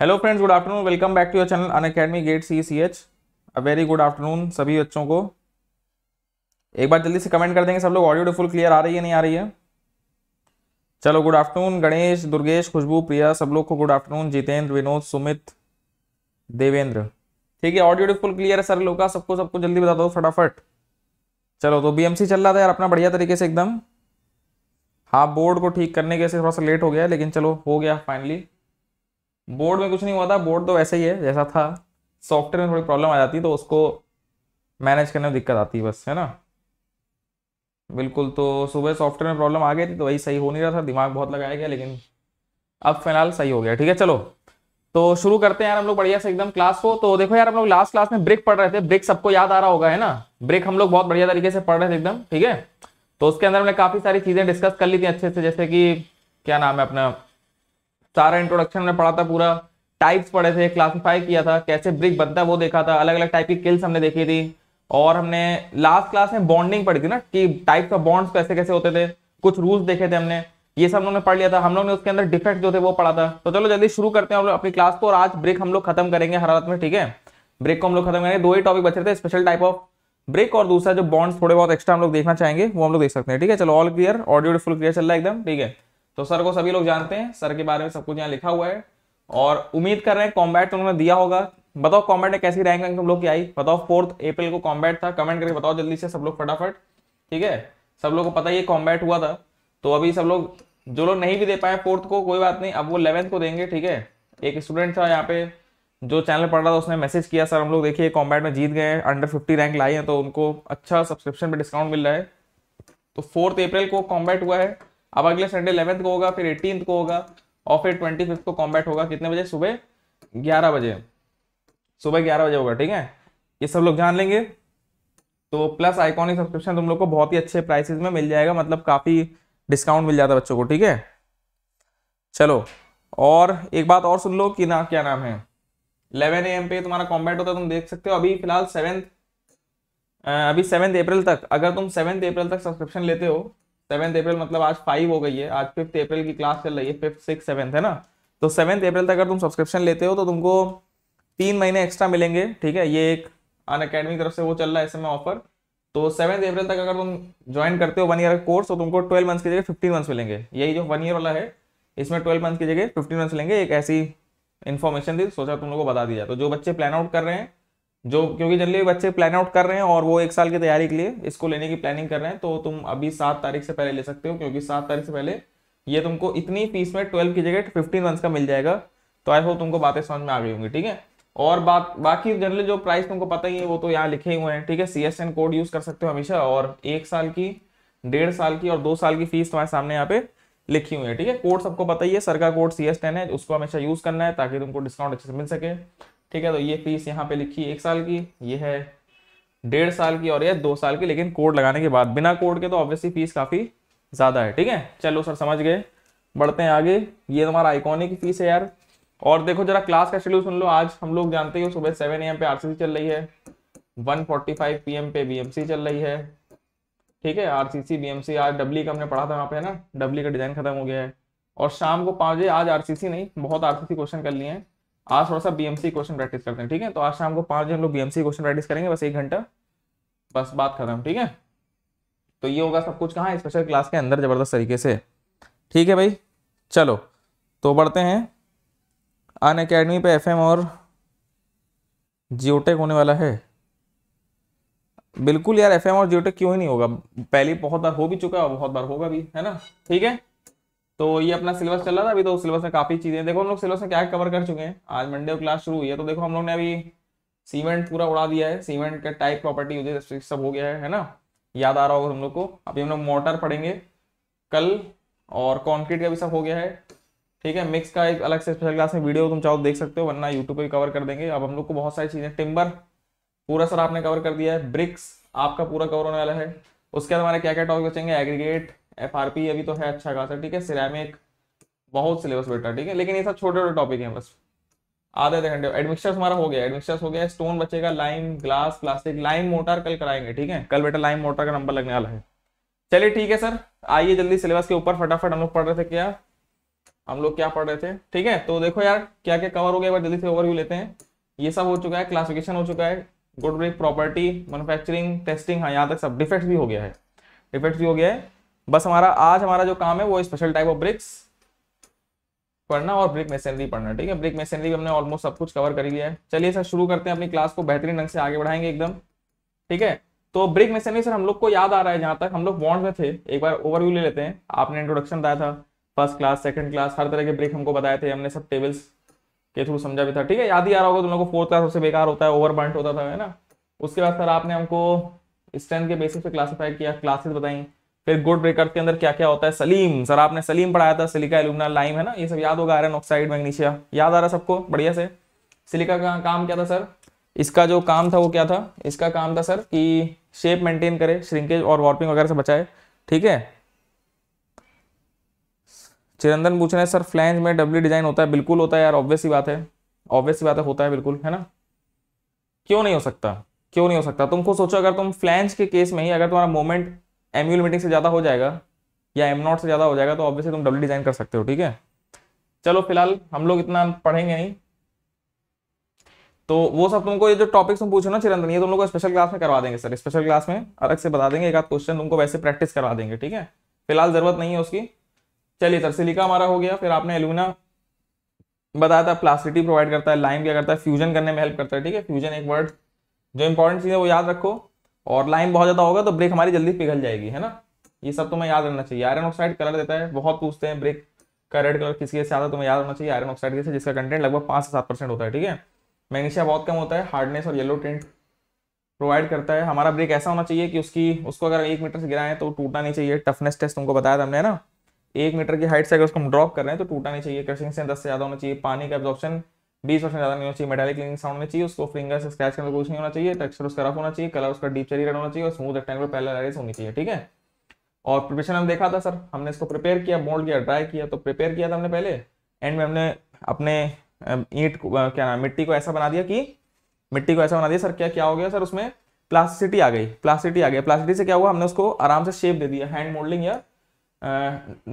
Hello friends good afternoon welcome back to your channel Unacademy GATE C C H a very good afternoon सभी बच्चों को एक बार जल्दी से comment कर देंगे सब लोग ऑडियो फुल क्लियर आ रही है नहीं आ रही है चलो गुड आफ्टरनून गणेश दुर्गेश खुशबू प्रिया सब लोग को गुड आफ्टरनून जितेंद्र विनोद सुमित देवेंद्र ठीक है ऑडियो फुल क्लियर है सर लोग का सबको सबको जल्दी बता दो फटाफट चलो तो बी चल रहा था यार अपना बढ़िया तरीके से एकदम हाँ बोर्ड को ठीक करने के से थोड़ा सा लेट हो गया लेकिन चलो हो गया फाइनली बोर्ड में कुछ नहीं हुआ था बोर्ड तो वैसे ही है जैसा था सॉफ्टवेयर में थोड़ी प्रॉब्लम आ जाती है तो उसको मैनेज करने में दिक्कत आती है बस है ना बिल्कुल तो सुबह सॉफ्टवेयर में प्रॉब्लम आ गई थी तो वही सही हो नहीं रहा था दिमाग बहुत लगाया गया लेकिन अब फिलहाल सही हो गया ठीक है चलो तो शुरू करते हैं यार हम लोग बढ़िया से एकदम क्लास को तो देखो यार हम लोग लास्ट क्लास में ब्रेक पढ़ रहे थे ब्रेक सबको याद आ रहा होगा है ना ब्रेक हम लोग बहुत बढ़िया तरीके से पढ़ रहे थे एकदम ठीक है तो उसके अंदर हमने काफी सारी चीजें डिस्कस कर ली थी अच्छे से जैसे कि क्या नाम है अपना सारा इंट्रोडक्शन हमने पढ़ा था पूरा टाइप्स पढ़े थे क्लासीफाई किया था कैसे ब्रिक बनता है वो देखा था अलग अलग टाइप की किल्स हमने देखी थी और हमने लास्ट क्लास में बॉन्डिंग पढ़ी थी ना कि टाइप्स ऑफ बॉन्ड्स कैसे कैसे होते थे कुछ रूल्स देखे थे हमने ये सब हमने पढ़ लिया था हम लोग ने उसके अंदर डिफेक्ट जो थे वो पढ़ा था तो चलो जल्दी शुरू करते हैं हम लोग अपनी क्लास को और आज ब्रेक हम लोग खत्म करेंगे हर हालत में ठीक है ब्रेक को हम लोग खत्म करेंगे दो ही टॉपिक बचे थे स्पेशल टाइप ऑफ ब्रेक और दूसरा जो बॉन्ड्स थोड़े बहुत एक्स्ट्रा हम लोग देखना चाहेंगे वो हम लोग देख सकते हैं ठीक है चलो all clear audio full clear चल रहा है एकदम ठीक है तो सर को सभी लोग जानते हैं सर के बारे में सब कुछ यहाँ लिखा हुआ है और उम्मीद कर रहे हैं कॉम्बैट तो उन्होंने दिया होगा बताओ कॉम्बैट ने कैसी रैंक हम लोग की आई बताओ फोर्थ अप्रैल को कॉम्बैट था कमेंट करके बताओ जल्दी से सब लोग फटाफट ठीक है सब लोग को पता ही कॉम्बैट हुआ था तो अभी सब लोग जो लोग नहीं भी दे पाए फोर्थ को कोई बात नहीं अब वो इलेवेंथ को देंगे ठीक है एक स्टूडेंट था यहाँ पे जो चैनल पढ़ रहा था उसने मैसेज किया सर हम लोग देखिए कॉम्बैट में जीत गए अंडर फिफ्टी रैंक लाए हैं तो उनको अच्छा सब्सक्रिप्शन पर डिस्काउंट मिल रहा है तो फोर्थ अप्रैल को कॉम्बैट हुआ है अब अगले संडे इलेवेंथ को होगा फिर एटीन को होगा और फिर ट्वेंटी फिफ्थ को कॉम्बैट होगा कितने बजे सुबह ग्यारह बजे सुबह ग्यारह बजे होगा ठीक है ये सब लोग जान लेंगे तो प्लस आइकॉनिक सब्सक्रिप्शन तुम लोग को बहुत ही अच्छे प्राइसेस में मिल जाएगा मतलब काफ़ी डिस्काउंट मिल जाता है बच्चों को ठीक है चलो और एक बात और सुन लो कि ना क्या नाम है इलेवन एम पे तुम्हारा कॉम्बैट होता है तुम देख सकते हो अभी फिलहाल सेवेंथ अभी सेवेंथ अप्रैल तक अगर तुम सेवेंथ अप्रैल तक सब्सक्रिप्शन लेते हो सेवेंथ अप्रैल मतलब आज फाइव हो गई है आज फिफ्थ अप्रैल की क्लास चल रही है फिफ्थ सिक्स सेवेंथ है ना तो सेवन्थ अप्रैल तक अगर तुम सब्सक्रिप्शन लेते हो तो तुमको तीन महीने एक्स्ट्रा मिलेंगे ठीक है ये एक अन अकेडमी की तरफ से वो चल रहा है इसमें ऑफर तो सेवेंथ अप्रैल तक अगर तुम ज्वाइन करते हो वन ईयर का कोर्स तो तुमको ट्वेल्व मंथ्स की जगह फिफ्टीन मंथ्स मिलेंगे यही जो वन ईयर वाला है इसमें ट्वेल्व मंथ्स की जगह फिफ्टीन मंथ्स मिलेंगे एक ऐसी इन्फॉर्मेशन दी सोचा तुम लोग को बता दिया तो जो बच्चे प्लान आउट कर रहे हैं जो क्योंकि जनरली बच्चे प्लान आउट कर रहे हैं और वो एक साल की तैयारी के लिए इसको लेने की प्लानिंग कर रहे हैं तो तुम अभी सात तारीख से पहले ले सकते हो क्योंकि सात तारीख से पहले ये तुमको इतनी फीस में ट्वेल्व की जगह फिफ्टीन मंथ्स का मिल जाएगा तो आई होप तुमको बातें समझ में आ गई होंगी ठीक है और बात बाकी जनरली जो प्राइस तुमको पता ही है वो तो यहाँ लिखे हुए हैं ठीक है C S N code use कर सकते हो हमेशा और एक साल की डेढ़ साल की और दो साल की फीस तुम्हारे सामने यहाँ पे लिखी हुई है ठीक है कोड सबको पता ही है सर का कोड सी एस टेन है उसको हमेशा यूज करना है ताकि तुमको डिस्काउंट अच्छे से मिल सके ठीक है तो ये फीस यहाँ पे लिखी है एक साल की ये है डेढ़ साल की और ये दो साल की लेकिन कोड लगाने के बाद बिना कोड के तो ऑब्वियसली फीस काफ़ी ज़्यादा है ठीक है चलो सर समझ गए बढ़ते हैं आगे ये तुम्हारा आइकॉनिक फीस है यार और देखो जरा क्लास का शेड्यूल सुन लो आज हम लोग जानते हो सुबह सेवन ए पे आर चल रही है वन फोर्टी पे बी चल रही है ठीक है आर सी सी आज डब्ली का हमने पढ़ा था वहाँ पे है ना डब्ली का डिजाइन खत्म हो गया है और शाम को पाँच बजे आज आरसीसी नहीं बहुत आरसीसी क्वेश्चन कर लिए हैं आज थोड़ा सा बीएमसी क्वेश्चन प्रैक्टिस करते हैं ठीक है तो आज शाम को पाँच हम लोग बीएमसी क्वेश्चन प्रैक्टिस करेंगे बस एक घंटा बस बात खत्म ठीक है तो ये होगा सब कुछ कहाँ स्पेशल क्लास के अंदर ज़बरदस्त तरीके से ठीक है भाई चलो तो बढ़ते हैं अन अकेडमी पे एफएम और जियोटेक होने वाला है बिल्कुल यार एफएम और जियोटेक क्यों ही नहीं होगा पहले बहुत बार हो भी चुका है बहुत बार होगा भी है ना ठीक है तो ये अपना सिलेबस चल रहा था अभी तो सिलेबस में काफ़ी चीज़ें देखो हम लोग सिलेबस में क्या कवर कर चुके हैं आज मंडे को क्लास शुरू हुई है तो देखो हम लोग ने अभी सीमेंट पूरा उड़ा दिया है सीमेंट का टाइप प्रॉपर्टी यूजेज सब हो गया है है ना याद आ रहा होगा हम लोग को अभी हम लोग मोटर पढ़ेंगे कल और कॉन्क्रीट का भी सब हो गया है ठीक है मिक्स का एक अलग से स्पेशल क्लास में वीडियो तुम चाहो तो देख सकते हो वरना यूट्यूब पर भी कवर कर देंगे अब हम लोग को बहुत सारी चीज़ें टिम्बर पूरा सर आपने कवर कर दिया है ब्रिक्स आपका पूरा कवर होने वाला है उसके बाद हमारे क्या क्या टॉपिक बचेंगे एग्रीगेट एफ आर पी अभी तो है अच्छा खासा ठीक है सिरेमिक बहुत सिलेबस बेटा ठीक है लेकिन ये सब छोटे छोटे टॉपिक हैं बस आधे आधे घंटे एडमिक्सचर्स हमारा हो गया एडमिक्सचर्स हो गया स्टोन बचेगा lime glass plastic lime mortar कल कराएंगे ठीक है कल बेटा लाइम मोटर का नंबर लगने वाला है चलिए ठीक है सर आइए जल्दी सिलेबस के ऊपर फटाफट हम लोग पढ़ रहे थे क्या हम लोग क्या पढ़ रहे थे ठीक है तो देखो यार क्या क्या कवर हो गया एक बार जल्दी से ओवरव्यू लेते हैं ये सब हो चुका है क्लासिफिकेशन हो चुका है good brick property manufacturing testing हाँ यहाँ तक सब डिफेक्ट भी हो गया है डिफेक्ट भी हो गया है बस हमारा आज हमारा जो काम है वो स्पेशल टाइप ऑफ ब्रिक्स पढ़ना और ब्रिक मेसनरी पढ़ना ठीक है ब्रिक मेसनरी हमने ऑलमोस्ट सब कुछ कवर कर लिया है चलिए सर शुरू करते हैं अपनी क्लास को बेहतरीन ढंग से आगे बढ़ाएंगे एकदम ठीक है तो ब्रिक मेसनरी सर हम लोग को याद आ रहा है जहाँ तक हम लोग बॉन्ड में थे एक बार ओवरव्यू ले लेते हैं आपने इंट्रोडक्शन बताया था फर्स्ट क्लास सेकंड क्लास हर तरह के ब्रिक हमको बताए थे हमने सब टेबल्स के थ्रू समझा भी था ठीक है याद ही आ रहा होगा तुम लोग को फोर्थ क्लास सबसे बेकार होता है ओवर होता था है ना उसके बाद सर आपने हमको स्ट्रेंथ के बेसिस पे क्लासीफाई किया क्लासेस बताई फिर गुड ब्रेकर के अंदर क्या क्या होता है सलीम सर आपने सलीम पढ़ाया था सिलिका एलुमिना लाइम है ना ये सब याद होगा आयरन ऑक्साइड मैग्नीशिया याद आ रहा सबको बढ़िया से सिलिका का काम क्या था सर इसका जो काम था वो क्या था इसका काम था सर कि शेप मेंटेन करे श्रिंकेज और वार्पिंग वगैरह से बचाए ठीक है चिरंदन पूछ रहे हैं सर फ्लैंज में डब्ल्यू डिजाइन होता है बिल्कुल होता है यार ऑब्वियस ही बात है ऑब्वियस ही बात है होता है बिल्कुल है ना क्यों नहीं हो सकता क्यों नहीं हो सकता तुमको सोचो अगर तुम फ्लैंज के केस में ही अगर तुम्हारा मोमेंट एम मीटिंग से ज़्यादा हो जाएगा या एम नॉट से ज़्यादा हो जाएगा तो ऑब्वियसली तुम डब्ल्यू डिज़ाइन कर सकते हो ठीक है चलो फिलहाल हम लोग इतना पढ़ेंगे नहीं तो वो सब तुमको ये जो टॉपिक्स तुम पूछो ना चिरंतन ये तुम लोग को स्पेशल क्लास में करवा देंगे सर स्पेशल क्लास में अलग से बता देंगे एक आध क्वेश्चन तुमको वैसे प्रैक्टिस करवा देंगे ठीक है फिलहाल जरूरत नहीं है उसकी चलिए सर सिलिका हमारा हो गया फिर आपने एलुमिना बताया था प्लास्टिटी प्रोवाइड करता है लाइम क्या करता है फ्यूजन करने में हेल्प करता है ठीक है फ्यूजन एक वर्ड जो इंपॉर्टेंट चीज़ है वो याद रखो और लाइन बहुत ज़्यादा होगा तो ब्रेक हमारी जल्दी पिघल जाएगी है ना ये सब तुम्हें याद रखना चाहिए आयरन ऑक्साइड कलर देता है बहुत पूछते हैं ब्रेक का रेड कलर किसी से आता तुम्हें याद होना चाहिए आयरन ऑक्साइड के जिसका कंटेंट लगभग पाँच से सात परसेंट होता है ठीक है मैग्नीशिया बहुत कम होता है हार्डनेस और येलो टेंट प्रोवाइड करता है हमारा ब्रेक ऐसा होना चाहिए कि उसकी उसको अगर एक मीटर से गिराएं तो टूटना नहीं चाहिए टफनेस टेस्ट तुमको बताया था हमने ना एक मीटर की हाइट से अगर उसको हम ड्रॉप कर रहे हैं तो टूटना नहीं चाहिए क्रशिंग से दस से ज़्यादा होना चाहिए पानी का एब्जॉर्प्शन बीस परसेंट ज्यादा नहीं होना चाहिए मेटालिक साउंड में चाहिए उसको फिंगर से स्क्रैच करने कुछ नहीं होना चाहिए टेक्सचर उसका रफ होना चाहिए कलर उसका डीप चेरी रेड होना चाहिए और स्मूथ रेक्टेंगुलर लाइस होनी चाहिए ठीक है और प्रिपरेशन हमने देखा था सर हमने इसको प्रिपेयर किया मोल्ड किया ड्राई किया तो प्रिपेयर किया था हमने पहले एंड में हमने अपने ईट क्या नाम मिट्टी को ऐसा बना दिया कि मिट्टी को ऐसा बना दिया सर क्या क्या हो गया सर उसमें प्लास्टिसिटी आ गई प्लास्टिसिटी आ गई प्लास्टिसिटी से क्या हुआ हमने उसको आराम से शेप दे दिया हैंड मोल्डिंग या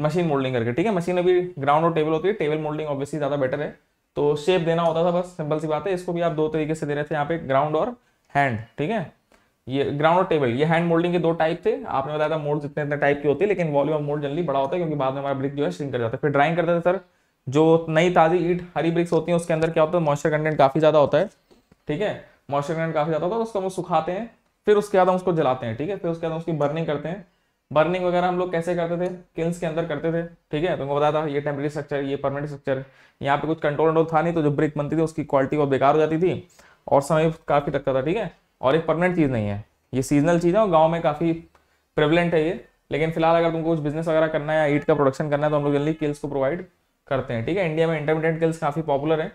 मशीन मोल्डिंग करके ठीक है मशीन अभी ग्राउंड और टेबल होती है टेबल मोल्डिंग ऑब्वियसली ज़्यादा बेटर है तो शेप देना होता था बस सिंपल सी बात है इसको भी आप दो तरीके से दे रहे थे यहाँ पे ग्राउंड और हैंड ठीक है ये ग्राउंड और टेबल ये हैंड मोल्डिंग के दो टाइप थे आपने बताया था मोड इतने इतने टाइप के होते हैं लेकिन वॉल्यूम ऑफ मोड जल्दी बड़ा होता है क्योंकि बाद में हमारा ब्रिक जो है श्रिंक कर जाता है फिर ड्राइंग करते थे सर जो नई ताज़ी ईट हरी ब्रिक्स होती है उसके अंदर क्या होता है मॉइस्चर कंटेंट काफ़ी ज़्यादा होता है ठीक है मॉइस्चर कंटेंट काफ़ी ज़्यादा होता है तो उसको हम सुखाते हैं फिर उसके बाद हम उसको जलाते हैं ठीक है फिर उसके बाद उसकी बर्निंग करते हैं बर्निंग वगैरह हम लोग कैसे करते थे किल्स के अंदर करते थे ठीक है तुमको तो बताया था ये टेम्प्रेरी स्ट्रक्चर ये परमानेंट स्ट्रक्चर यहाँ पे कुछ कंट्रोल कंट्रोल था नहीं तो जो ब्रिक बनती थी उसकी क्वालिटी बहुत बेकार हो जाती थी और समय काफ़ी लगता था ठीक है और एक परमानेंट चीज़ नहीं है ये सीजनल चीज़ है और गाँव में काफ़ी प्रेवलेंट है ये लेकिन फिलहाल अगर तुमको कुछ बिजनेस वगैरह करना है या ईट का प्रोडक्शन करना है तो हम लोग जल्दी किल्स को प्रोवाइड करते हैं ठीक है इंडिया में इंटरमीडियट किल्स काफ़ी पॉपुलर है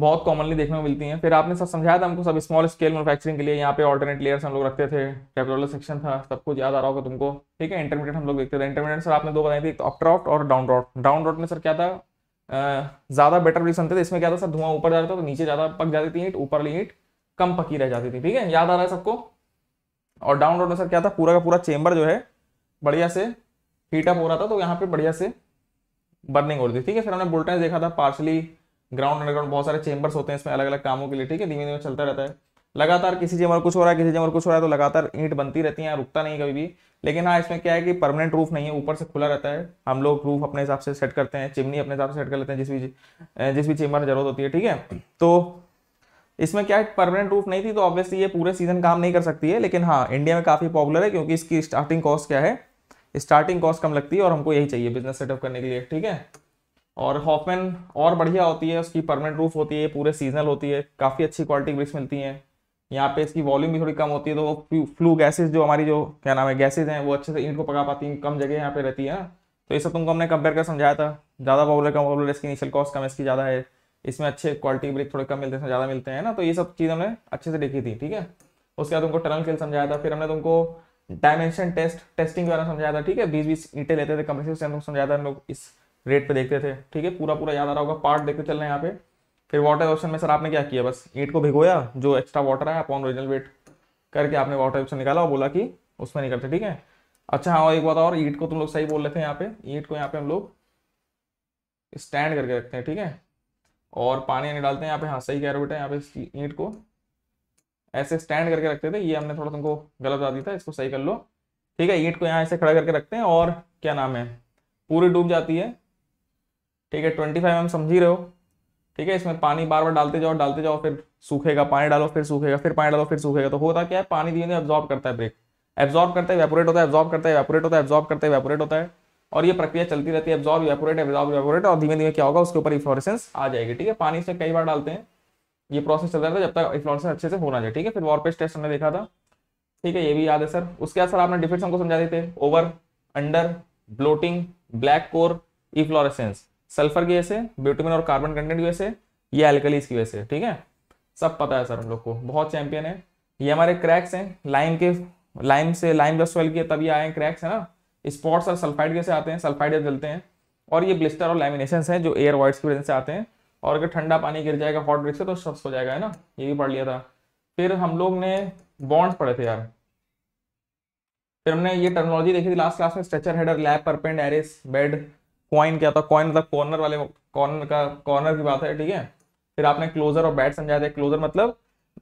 बहुत कॉमनली देखने को मिलती हैं फिर आपने सब समझाया था हमको सब स्मॉल स्केल मैनुफैक्चरिंग के लिए यहाँ पे ऑल्टरनेट लेयर्स हम लोग रखते थे कैपिटल सेक्शन था सब कुछ याद आ रहा होगा तुमको ठीक है इंटरमीडिएट हम लोग देखते थे इंटरमीडिएट सर आपने दो बताई थी एक तो और डाउन ड्राफ्ट डाउन ड्राफ्ट में सर क्या था ज़्यादा बेटर ब्रिक्स थे तो इसमें क्या था सर धुआं ऊपर जाता था तो नीचे ज़्यादा पक जाती थी ईट ऊपर ईट कम पकी रह जाती थी ठीक है याद आ रहा है सबको और डाउन रोड में सर क्या था पूरा का पूरा चेम्बर जो है बढ़िया से हीटअप हो रहा था तो यहाँ पे बढ़िया से बर्निंग हो रही थी ठीक है फिर हमने बुलटन देखा था पार्सली ग्राउंड अंडरग्राउंड बहुत सारे चेंबर्स होते हैं इसमें अलग अलग कामों के लिए ठीक है धीमे धीमे चलता रहता है लगातार किसी चेंबर कुछ हो रहा है किसी चेंबर कुछ हो रहा है तो लगातार ईंट बनती रहती है रुकता नहीं कभी भी लेकिन हाँ इसमें क्या है कि परमानेंट रूफ नहीं है ऊपर से खुला रहता है हम लोग रूफ अपने हिसाब से सेट करते हैं चिमनी अपने हिसाब से सेट कर लेते हैं जिस भी जिस भी चेंबर में जरूरत होती है ठीक है तो इसमें क्या है परमानेंट रूफ नहीं थी तो ऑब्वियसली ये पूरे सीजन काम नहीं कर सकती है लेकिन हाँ इंडिया में काफ़ी पॉपुलर है क्योंकि इसकी स्टार्टिंग कॉस्ट क्या है स्टार्टिंग कॉस्ट कम लगती है और हमको यही चाहिए बिजनेस सेटअप करने के लिए ठीक है और हॉफमैन और बढ़िया होती है उसकी परमानेंट रूफ होती है पूरे सीजनल होती है काफ़ी अच्छी क्वालिटी ब्रिक्स मिलती हैं यहाँ पे इसकी वॉल्यूम भी थोड़ी कम होती है तो फ्लू गैसेज जो हमारी जो क्या नाम है गैसेज हैं वो अच्छे से ईंट को पका पाती हैं कम जगह यहाँ पे रहती है ना तो ये सब तुमको हमने कंपेयर कर समझाया था ज़्यादा पॉपुलर कम पॉपुलर इसकी इनिशियल कॉस्ट कम इसकी ज़्यादा है इसमें अच्छे क्वालिटी ब्रिक थोड़े कम मिलते हैं ज़्यादा मिलते हैं ना तो ये सब चीज़ हमने अच्छे से देखी थी ठीक है उसके बाद तुमको टनल खेल समझाया था फिर हमने तुमको डायमेंशन टेस्ट टेस्टिंग के बारे में समझाया था ठीक है बीस बीस ईटें लेते थे कंप्रेसिव समझाया था हम लोग इस रेट पे देखते थे ठीक है पूरा पूरा याद आ रहा होगा पार्ट देखते चल रहे हैं यहाँ पे फिर वाटर ऑप्शन में सर आपने क्या किया बस ईट को भिगोया जो एक्स्ट्रा वाटर है अपॉन ओरिजिनल वेट करके आपने वाटर ऑप्शन निकाला और बोला कि उसमें नहीं करते ठीक है अच्छा हाँ एक बात और ईट को तुम लोग सही बोल रहे थे यहाँ पे ईट को यहाँ पे हम लोग स्टैंड करके रखते हैं ठीक है और पानी नहीं डालते हैं यहाँ पे हाँ सही कह रहे बेटा यहाँ पे ईट को ऐसे स्टैंड करके रखते थे ये हमने थोड़ा तुमको गलत बता दिया था इसको सही कर लो ठीक है ईट को यहाँ ऐसे खड़ा करके रखते हैं और क्या नाम है पूरी डूब जाती है ठीक है ट्वेंटी फाइव एम समझ ही रहे हो ठीक है इसमें पानी बार बार डालते जाओ डालते जाओ फिर सूखेगा पानी डालो फिर सूखेगा फिर पानी डालो फिर सूखेगा तो होता क्या है पानी धीरे धीरे एब्जॉर्ब करता है ब्रेक एब्जॉर्ब करता है वेपोरेट होता है एब्जॉर्ब करता है वेपोरेट होता है एब्जॉर्ब करता है वेपोरेट होता है और ये प्रक्रिया चलती रहती है एब्जॉर्ब वेपोरेट एब्जॉर्ब वेपोरेट और धीमे धीमे क्या होगा उसके ऊपर इफ्लोरेसेंस आ जाएगी ठीक है पानी से कई बार डालते हैं ये प्रोसेस चलता रहता है जब तक इफ्लोरेसेंस अच्छे से होना चाहिए ठीक है फिर वॉरपेज टेस्ट हमने देखा था ठीक है ये भी याद है सर उसके बाद सर आपने डिफिट्स हमको समझा देते over under bloating black core efflorescence sulphur की वजह से ब्यूटीमिन और कार्बन कंटेंट की वजह से ये एल्कलीज की वजह से ठीक है सब पता है सर हम लोग को बहुत चैंपियन है ये हमारे क्रैक्स हैं लाइम के लाइम से लाइम जब स्वेल किए तब ये आए हैं क्रैक्स है ना स्पॉट्स और सल्फाइड से आते हैं सल्फाइड जब जलते हैं और ये ब्लिस्टर और लैमिनेशन हैं जो एयर वॉइड्स की वजह से आते हैं और अगर ठंडा पानी गिर जाएगा हॉट ड्रिंक से तो सख्त हो जाएगा है ना ये भी पढ़ लिया था फिर हम लोग ने बॉन्ड्स पढ़े थे यार फिर हमने ये टर्मोलॉजी देखी थी लास्ट क्लास में stretcher header lap perpend arris bed quoin क्या था कॉइन मतलब कॉर्नर वाले कॉर्नर का कॉर्नर की बात है ठीक है फिर आपने क्लोजर और बैट समझाया था क्लोजर मतलब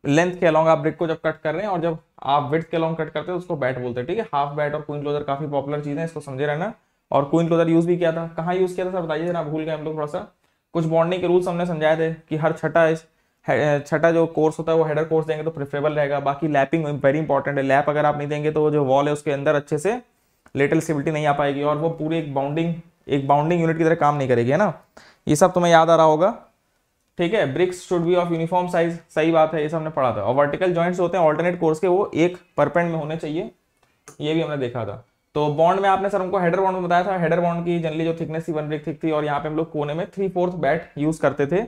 लेंथ के अलॉन्ग आप ब्रिक को जब कट कर रहे हैं और जब आप विथ के अलॉन्ग कट करते हैं तो उसको बैट बोलते हैं ठीक है हाफ बैट और क्वीन क्लोजर काफी पॉपुलर चीज है इसको समझे रहना और क्वीन क्लोजर यूज भी किया था कहाँ यूज किया था सर बताइए ना भूल गए हम लोग थोड़ा सा कुछ बॉन्डिंग के रूल्स हमने समझाए थे कि हर छठा छठा जो कोर्स होता है वो हेडर कोर्स देंगे तो प्रेफरेबल रहेगा बाकी लैपिंग वेरी इंपॉर्टेंट है लैप अगर आप नहीं देंगे तो जो वॉल है उसके अंदर अच्छे से लेटल स्टेबिलिटी नहीं आ पाएगी और वो पूरी एक बाउंडिंग एक बाउंडिंग यूनिट की तरह काम नहीं करेगी है ना ये सब तुम्हें याद आ रहा होगा ठीक है bricks should be of uniform size सही बात है ये सब हमने पढ़ा था और वर्टिकल जॉइंट्स होते हैं ऑल्टरनेट कोर्स के वो एक परपेंट में होने चाहिए ये भी हमने देखा था तो बॉन्ड में आपने सर हमको हेडर बॉन्ड बताया था हेडर बॉन्ड की जनरली जो थिकनेस थी वन ब्रिक थिक थी और यहाँ पे हम लोग कोने में थ्री फोर्थ बैट यूज करते थे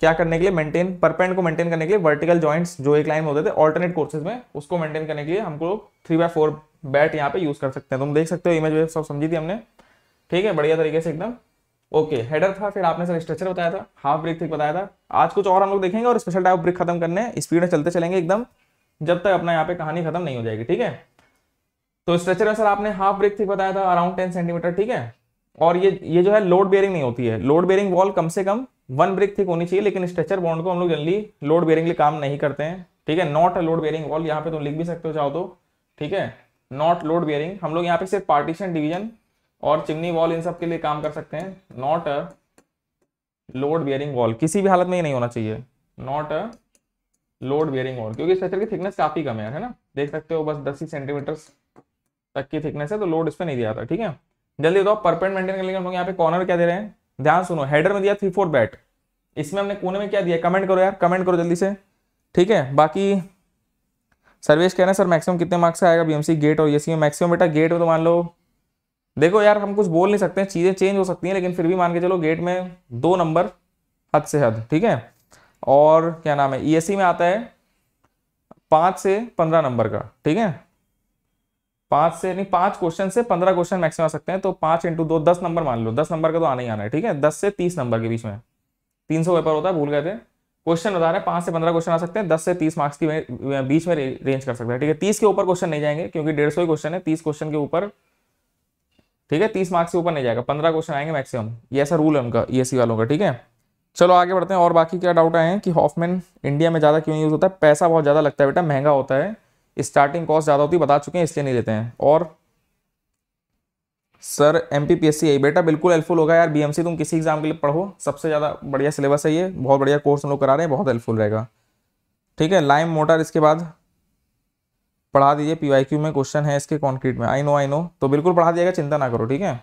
क्या करने के लिए मेंटेन परपेंड को मेंटेन करने के लिए वर्टिकल जॉइंट्स जो एक लाइन में होते थे ऑल्टरनेट कोर्सेज में उसको मेंटेन करने के लिए हमको थ्री बाय फोर बैट यहाँ पे यूज कर सकते हैं तुम देख सकते हो इमेज सब समझी थी हमने ठीक है बढ़िया तरीके से एकदम ओके हेडर था फिर आपने सर स्ट्रक्चर बताया था हाफ ब्रेक थिक बताया था आज कुछ और हम लोग देखेंगे और स्पेशल टाइप ब्रेक खत्म करने स्पीड में चलते चलेंगे एकदम जब तक अपना यहाँ पे कहानी खत्म नहीं हो जाएगी ठीक है तो स्ट्रक्चर में सर आपने हाफ ब्रेक थिक बताया था अराउंड टेन सेंटीमीटर ठीक है और ये ये जो है लोड बेयरिंग नहीं होती है लोड बेयरिंग वॉल कम से कम वन ब्रेक थिक होनी चाहिए लेकिन स्ट्रक्चर बॉन्ड को हम लोग जल्दी लोड बेयरिंग लिए काम नहीं करते हैं ठीक है not a load bearing wall यहाँ पे तुम लिख भी सकते हो चाहो तो ठीक है नॉट लोड बेयरिंग हम लोग यहाँ पे सिर्फ पार्टीशन डिवीजन और चिमनी वॉल इन सब के लिए काम कर सकते हैं not a load bearing wall किसी भी हालत में ही नहीं होना चाहिए not a load bearing wall क्योंकि स्ट्रक्चर की थिकनेस काफी कम है ना देख सकते हो बस दस ही सेंटीमीटर तक की थिकनेस है तो लोड इसमें नहीं दिया था ठीक है जल्दी बताओ परपेंट मेंटेन कर के हम लोग यहाँ पे कॉर्नर क्या दे रहे हैं ध्यान सुनो हेडर में दिया थ्री फोर बैट इसमें हमने कोने में क्या दिया कमेंट करो यार कमेंट करो जल्दी से ठीक है बाकी सर्वेश कह रहे हैं सर मैक्सिमम कितने मार्क्स का आएगा बीएमसी गेट और ये में मैक्सिमम बेटा गेट में तो मान लो देखो यार हम कुछ बोल नहीं सकते चीज़ें चेंज हो सकती हैं लेकिन फिर भी मान के चलो गेट में दो नंबर हद से हद ठीक है और क्या नाम है ई e में आता है पांच से पंद्रह नंबर का ठीक है पांच से नहीं पांच क्वेश्चन से पंद्रह क्वेश्चन मैक्सिमम आ सकते हैं तो पांच इंटू दो दस नंबर मान लो दस नंबर का तो आना ही आना है ठीक है दस से तीस नंबर के बीच में तीन सौ पेपर होता है भूल गए थे क्वेश्चन बता रहे हैं से पंद्रह क्वेश्चन आ सकते हैं दस से तीस मार्क्स की बीच में रेंज कर सकते हैं ठीक है तीस के ऊपर क्वेश्चन नहीं जाएंगे क्योंकि डेढ़ सौ क्वेश्चन है तीस क्वेश्चन के ऊपर ठीक है तीस मार्क्स से ऊपर नहीं जाएगा पंद्रह क्वेश्चन आएंगे मैक्सिमम ये ऐसा रूल है उनका ई e वालों का ठीक है चलो आगे बढ़ते हैं और बाकी क्या डाउट आए हैं कि हॉफमैन इंडिया में ज़्यादा क्यों यूज़ होता है पैसा बहुत ज़्यादा लगता है बेटा महंगा होता है स्टार्टिंग कॉस्ट ज़्यादा होती है बता चुके हैं इसलिए नहीं लेते हैं और सर एम पी बेटा बिल्कुल हेल्पफुल होगा यार बी तुम किसी एग्जाम के लिए पढ़ो सबसे ज़्यादा बढ़िया सिलेबस है ये बहुत बढ़िया कोर्स हम लोग करा रहे हैं बहुत हेल्पफुल रहेगा ठीक है लाइम मोटर इसके बाद पढ़ा दीजिए पी में क्वेश्चन है इसके कॉन्क्रीट में आई नो आई नो तो बिल्कुल पढ़ा दिएगा चिंता ना करो ठीक है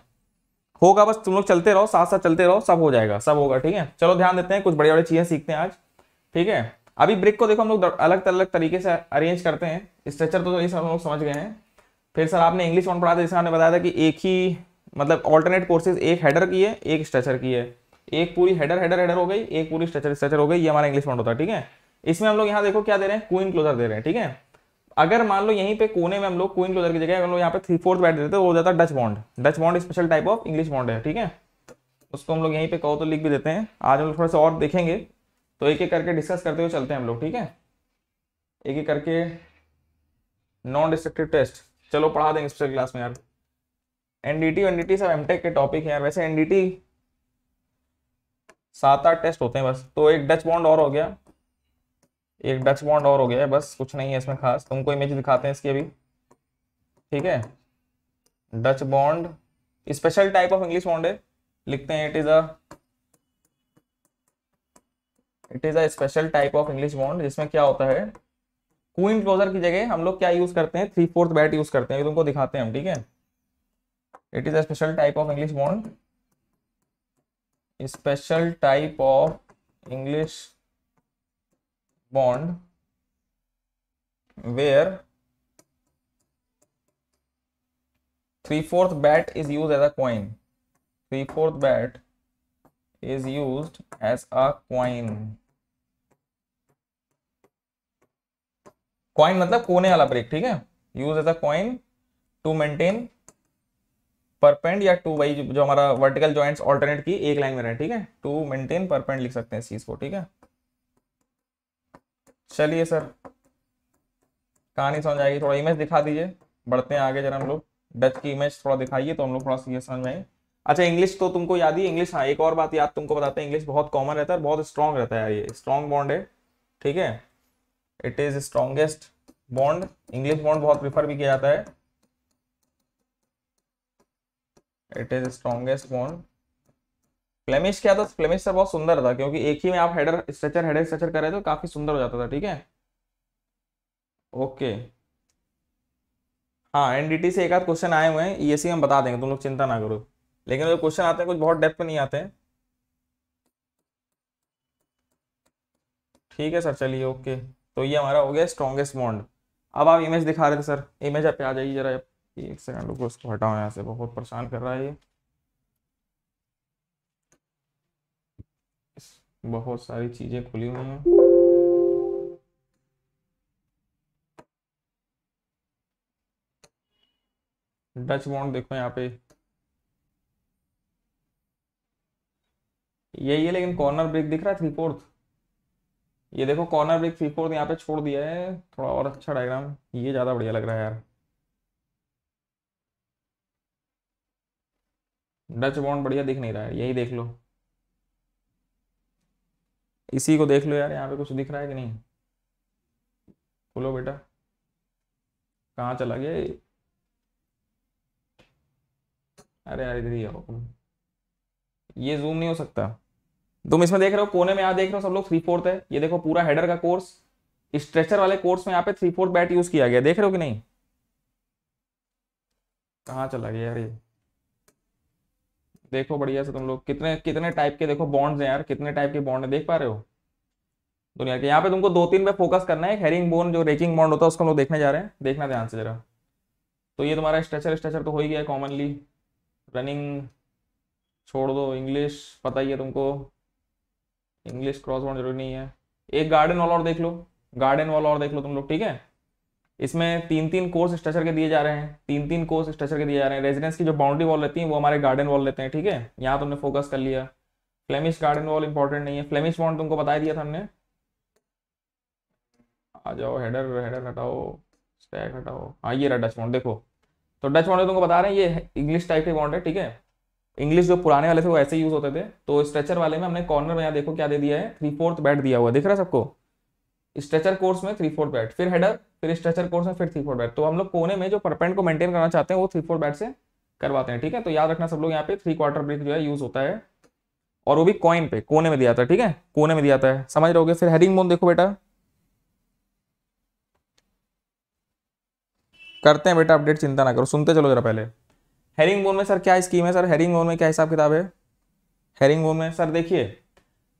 होगा बस तुम लोग चलते रहो साथ साथ चलते रहो सब हो जाएगा सब होगा ठीक है चलो ध्यान देते हैं कुछ बड़ी बड़ी चीज़ें सीखते हैं आज ठीक है अभी ब्रिक को देखो हम लोग अलग अलग तरीके से अरेंज करते हैं स्ट्रक्चर तो इस हम लोग समझ गए हैं फिर सर आपने इंग्लिश वन पढ़ा था जिसने आपने बताया था कि एक ही मतलब ऑल्टरनेट कोर्सेज एक हेडर की है एक स्ट्रक्चर की है एक पूरी हेडर हेडर हेडर हो गई एक पूरी स्ट्रक्चर स्ट्रक्चर हो गई ये हमारा इंग्लिश वन होता है ठीक है इसमें हम लोग यहाँ देखो क्या दे रहे हैं क्वीन क्लोजर दे रहे हैं ठीक है अगर मान लो यहीं पे कोने में हम लोग क्वीन क्लोजर की जगह हम लोग यहाँ पे थ्री फोर्थ बैठ देते तो वो जाता है Dutch bond Dutch bond special type of English bond है ठीक है उसको हम लोग यहीं पे कहो तो लिख भी देते हैं आज हम लोग थोड़ा सा और देखेंगे तो एक एक करके डिस्कस करते हुए चलते हैं हम लोग ठीक है एक एक करके नॉन डिस्ट्रक्टिव टेस्ट चलो पढ़ा देंगे स्पेशल क्लास में यार एनडीटी एनडीटी सब एमटेक के टॉपिक है यार वैसे एनडीटी सात आठ टेस्ट होते हैं बस तो एक डच बॉन्ड और हो गया एक डच बॉन्ड और हो गया है बस कुछ नहीं है इसमें खास तुमको इमेज दिखाते हैं इसकी अभी ठीक है Dutch bond special type of English bond है लिखते हैं it is a it is a special type of English bond जिसमें क्या होता है क्वीन क्लोजर की जगह हम लोग क्या यूज करते हैं थ्री फोर्थ बैट यूज करते हैं तुमको दिखाते हैं हम ठीक है it is a special type of English bond special type of English bond where three-fourth bat is used as a coin. Three-fourth bat is used as a coin. Coin मतलब कोने वाला ब्रेक ठीक है use as a quoin to maintain perpend या टू Y जो हमारा vertical joint alternate की एक लाइन में रहे ठीक है टू मेंटेन परपेंड लिख सकते हैं इस चीज को ठीक है चलिए सर कहानी समझ आएगी थोड़ा इमेज दिखा दीजिए बढ़ते हैं आगे जरा हम लोग डच की इमेज थोड़ा दिखाइए तो हम लोग थोड़ा सीधे समझ में आए अच्छा इंग्लिश तो तुमको याद ही इंग्लिश हाँ एक और बात याद तुमको बताते हैं इंग्लिश बहुत कॉमन रहता है बहुत स्ट्रांग रहता है ये स्ट्रांग बॉन्ड है ठीक है it is strongest bond English bond बहुत प्रिफर भी किया जाता है it is strongest bond Flemish क्या था फ्लेमिश सर बहुत सुंदर था क्योंकि एक ही में आप हेडर स्ट्रेचर हेडर स्ट्रेचर कर रहे थे काफी सुंदर हो जाता था ठीक है ओके हाँ एनडीटी से एक आध क्वेश्चन आए हुए हैं ईएससी हम बता देंगे तुम लोग चिंता ना करो लेकिन जो क्वेश्चन आते हैं कुछ बहुत डेप्थ में नहीं आते हैं ठीक है सर चलिए ओके तो ये हमारा हो गया स्ट्रॉन्गेस्ट बॉन्ड अब आप इमेज दिखा रहे थे सर इमेज आप पे आ जाइए जरा एक सेकंड रुको उसको हटाओ यहाँ से बहुत परेशान कर रहा है ये बहुत सारी चीज़ें खुली हुई हैं डच बॉन्ड देखो यहाँ पे यही है लेकिन कॉर्नर ब्रेक दिख रहा है थ्री फोर्थ ये देखो कॉर्नर ब्रेक थ्री फोर्थ यहाँ पे छोड़ दिया है थोड़ा और अच्छा डायग्राम ये ज़्यादा बढ़िया लग रहा है यार डच बॉन्ड बढ़िया दिख नहीं रहा है यही देख लो इसी को देख लो यार यहाँ पे कुछ दिख रहा है कि नहीं बोलो बेटा कहाँ चला गया अरे यार इधर ही आओ ये जूम नहीं हो सकता तुम इसमें देख रहे हो कोने में यहाँ देख रहे हो सब लोग थ्री फोर्थ है ये देखो पूरा हेडर का कोर्स स्ट्रेचर वाले कोर्स में यहाँ पे थ्री फोर्थ बैट यूज किया गया देख रहे हो कि नहीं कहाँ चला गया यार ये देखो बढ़िया से तुम लोग कितने कितने टाइप के देखो बॉन्ड्स हैं यार कितने टाइप के बॉन्ड है देख पा रहे हो दुनिया के यहाँ पे तुमको दो तीन पे फोकस करना है हेरिंग बोन जो रेकिंग बॉन्ड होता है उसको हम लोग देखने जा रहे हैं देखना ध्यान से जरा तो ये तुम्हारा स्ट्रेचर स्ट्रेचर तो हो ही गया कॉमनली रनिंग छोड़ दो इंग्लिश पता ही है तुमको इंग्लिश क्रॉस बॉन्ड जरूरी नहीं है एक गार्डन वाला और देख लो गार्डन वाला और देख लो तुम लोग ठीक है इसमें तीन तीन कोर्स स्ट्रक्चर के दिए जा रहे हैं तीन तीन कोर्स स्ट्रक्चर के दिए जा रहे हैं रेजिडेंस की जो बाउंड्री वॉल रहती है वो हमारे गार्डन वॉल रहते हैं ठीक है यहाँ तुमने फोकस कर लिया फ्लेमिश गार्डन वॉल इंपॉर्टेंट नहीं है फ्लेमिश बाउंड तुमको बताया दिया था हमने आ जाओ हेडर हेडर हटाओ स्टैक हटाओ हाँ ये रहा डच बाउंड देखो तो डच बाउंड तुमको बता रहे हैं ये इंग्लिश टाइप के बाउंड है ठीक है इंग्लिश जो पुराने वाले थे वो ऐसे यूज होते थे तो स्ट्रेचर वाले में हमने कॉर्नर में यहाँ देखो क्या दे दिया है थ्री फोर्थ बेड दिया हुआ दिख रहा है सबको स्ट्रेचर कोर्स में थ्री फोर बैट फिर हेडर फिर स्ट्रेचर कोर्स में फिर थ्री फोर बैट तो हम लोग कोने में जो परपेंट को मेंटेन करना चाहते हैं वो थ्री फोर बैट से करवाते हैं ठीक है तो याद रखना सब लोग यहाँ पे थ्री क्वार्टर ब्रिक जो है यूज होता है और वो भी कॉइन पे कोने में दिया जाता है ठीक है कोने में दिया जाता है समझ हो फिर हेडिंग बोन देखो बेटा करते हैं बेटा अपडेट चिंता ना करो सुनते चलो जरा पहले हेरिंग बोन में सर क्या स्कीम है सर हेरिंग बोन में क्या हिसाब किताब है हेरिंग बोन में सर देखिए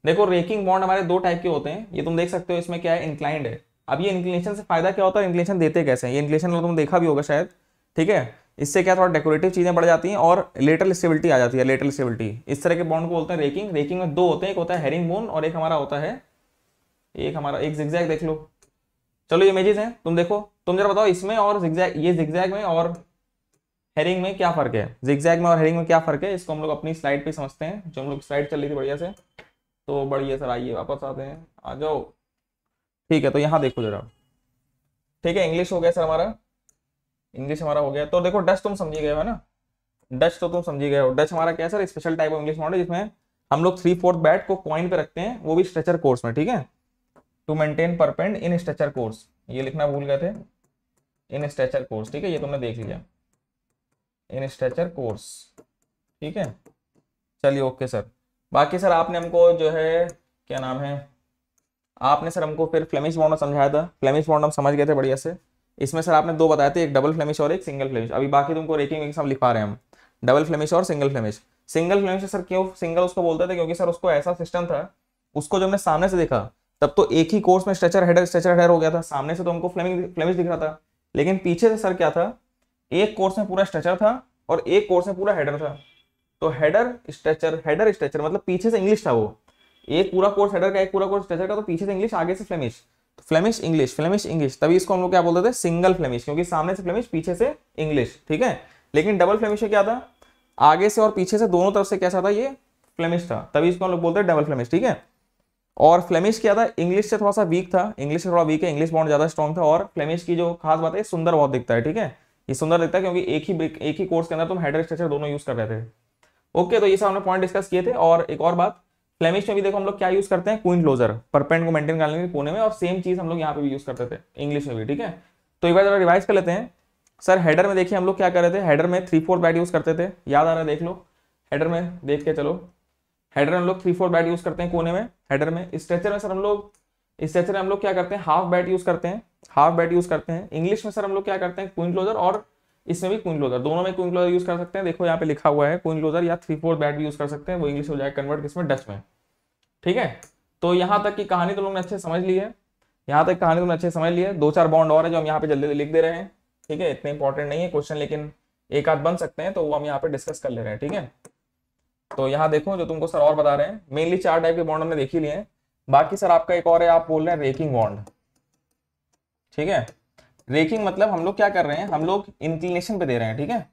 देखो रेकिंग बॉन्ड हमारे दो टाइप के होते हैं ये तुम देख सकते हो इसमें क्या है इंक्लाइंड है अब ये इंक्लेशन से फायदा क्या होता है इंक्लेशन देते कैसे हैं ये इंक्लेशन तुम देखा भी होगा शायद ठीक है इससे क्या थोड़ा डेकोरेटिव चीज़ें बढ़ जाती हैं और लेटरल स्टेबिलिटी आ जाती है लेटरल स्टेबिलिटी इस तरह के बॉन्ड को बोलते हैं रेकिंग रेकिंग में दो होते हैं एक होता है हेरिंग बोन और एक हमारा होता है एक हमारा एक जिग्जैग देख लो चलो ये इमेजेस हैं तुम देखो तुम जरा बताओ इसमें और जिग्जैग ये जिग्जैग में और हेरिंग में क्या फर्क है जिग्जैग में और हेरिंग में क्या फर्क है इसको हम लोग अपनी स्लाइड पर समझते हैं जो हम लोग स्लाइड चल रही थी बढ़िया से तो बढ़िया सर आइए वापस आते हैं आ जाओ ठीक है तो यहाँ देखो जरा ठीक है इंग्लिश हो गया सर हमारा इंग्लिश हमारा हो गया तो देखो डच तुम समझी गए हो ना डच तो तुम समझी गए हो डच हमारा क्या है sir special type of English model जिसमें हम लोग थ्री फोर्थ बैट को कॉइन पे रखते हैं वो भी स्ट्रेचर कोर्स में ठीक है to maintain perpend in stretcher course ये लिखना भूल गए थे इन स्ट्रेचर कोर्स ठीक है ये तुमने देख लिया इन स्ट्रेचर कोर्स ठीक है चलिए ओके सर बाकी सर आपने हमको जो है क्या नाम है आपने सर हमको फिर फ्लेमिश बॉन्ड समझाया था फ्लेमिश बॉन्ड हम समझ गए थे बढ़िया से इसमें सर आपने दो बताए थे एक डबल फ्लेमिश और एक सिंगल फ्लेमिश अभी बाकी तुमको रेटिंग एक सब लिखा रहे हैं हम डबल फ्लेमिश और single Flemish single Flemish sir क्यों सिंगल उसको बोलते थे क्योंकि सर उसको ऐसा सिस्टम था उसको जब हमने सामने से देखा तब तो एक ही कोर्स में स्ट्रेचर हेडर स्ट्रेचर हेडर हो गया था सामने से तो हमको फ्लेमिंग फ्लेमिश दिख रहा था लेकिन पीछे से सर क्या था एक कोर्स में पूरा स्ट्रेचर था और एक कोर्स में पूरा हेडर था तो हेडर स्ट्रेचर हेडर स्ट्रेचर मतलब पीछे से इंग्लिश था वो एक पूरा कोर्स हेडर का एक पूरा कोर्स स्ट्रेचर का तो पीछे से इंग्लिश आगे से Flemish Flemish English Flemish English तभी इसको हम लोग क्या बोलते थे सिंगल फ्लेमिश क्योंकि सामने से फ्लेमिश पीछे से इंग्लिश ठीक है लेकिन डबल फ्लेमिश क्या था आगे से और पीछे से दोनों तरफ से कैसा था ये फ्लेमिश था तभी इसको हम लोग बोलते हैं डबल फ्लेमिश ठीक है और फ्लेमिश क्या था इंग्लिश से थोड़ा सा वीक था इंग्लिश से थोड़ा वीक है इंग्लिश बॉन्ड ज्यादा स्ट्रॉन्ग था और फ्लेमिश की जो खास बात है सुंदर बहुत दिखता है ठीक है ये सुंदर दिखता है क्योंकि एक ही एक ही कोर्स के अंदर तुम हेडर स्ट्रक्चर दोनों यूज कर रहे थे ओके तो ये सब हमने पॉइंट डिस्कस किए थे और एक और बात फ्लेमिश में भी देखो हम लोग क्या यूज करते हैं क्वीन क्लोजर परपेंट को मेंटेन करने के कोने में और सेम चीज हम लोग यहाँ पे भी यूज करते थे इंग्लिश में भी ठीक है तो एक बार जरा रिवाइज कर लेते हैं सर हेडर में देखिए हम लोग क्या कर रहे थे हेडर में थ्री फोर बैट यूज करते थे याद आ रहा है देख लो हेडर में देख के चलो हेडर में हम लोग थ्री फोर बैट यूज करते हैं कोने में हेडर में स्ट्रेचर में सर हम लोग स्ट्रेचर में हम लोग क्या करते हैं हाफ बैट यूज करते हैं हाफ बैट यूज करते हैं इंग्लिश में सर हम लोग क्या करते हैं क्वीन क्लोजर और इसमें भी क्वीन क्लोजर दोनों में क्वीन क्लोजर यूज कर सकते हैं देखो यहाँ पे लिखा हुआ है क्वीन क्लोजर या थ्री फोर्थ बैट भी यूज कर सकते हैं वो इंग्लिश हो जाए कन्वर्ट किसमें डच में ठीक है तो यहाँ तक की कहानी तो लोगों ने अच्छे समझ ली है यहाँ तक कहानी तुमने तो अच्छे समझ ली है दो चार बॉन्ड और है जो हम यहाँ पे जल्दी लिख दे रहे हैं ठीक है इतने इंपॉर्टेंट नहीं है क्वेश्चन लेकिन एक आध बन सकते हैं तो वो हम यहाँ पे डिस्कस कर ले रहे हैं ठीक है तो यहाँ देखो जो तुमको सर और बता रहे हैं मेनली चार टाइप के बॉन्ड हमने देख ही लिए हैं बाकी सर आपका एक और है आप बोल रहे हैं रेकिंग बॉन्ड ठीक है रेकिंग मतलब हम लोग क्या कर रहे हैं हम लोग इंक्लिनेशन पे दे रहे हैं ठीक है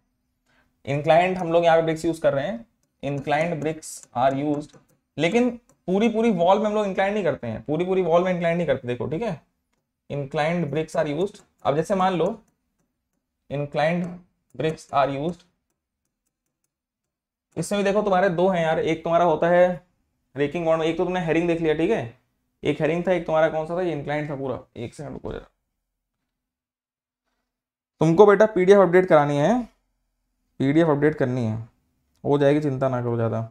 इंक्लाइंट हम लोग यहाँ पे ब्रिक्स यूज कर रहे हैं इंक्लाइंट ब्रिक्स आर यूज लेकिन पूरी पूरी वॉल में हम लोग इंक्लाइन नहीं करते हैं पूरी पूरी वॉल में इंक्लाइन नहीं करते देखो ठीक है इंक्लाइंट ब्रिक्स आर यूज अब जैसे मान लो इंक्लाइंट ब्रिक्स आर यूज इसमें भी देखो तुम्हारे दो हैं यार एक तुम्हारा होता है रेकिंग बॉन्ड एक तो तुमने हेरिंग देख लिया ठीक है एक हेरिंग था एक तुम्हारा कौन सा था ये इंक्लाइंट था पूरा एक सेकंड को जरा तुमको बेटा पीडीएफ अपडेट करानी है पीडीएफ अपडेट करनी है हो जाएगी चिंता ना करो ज़्यादा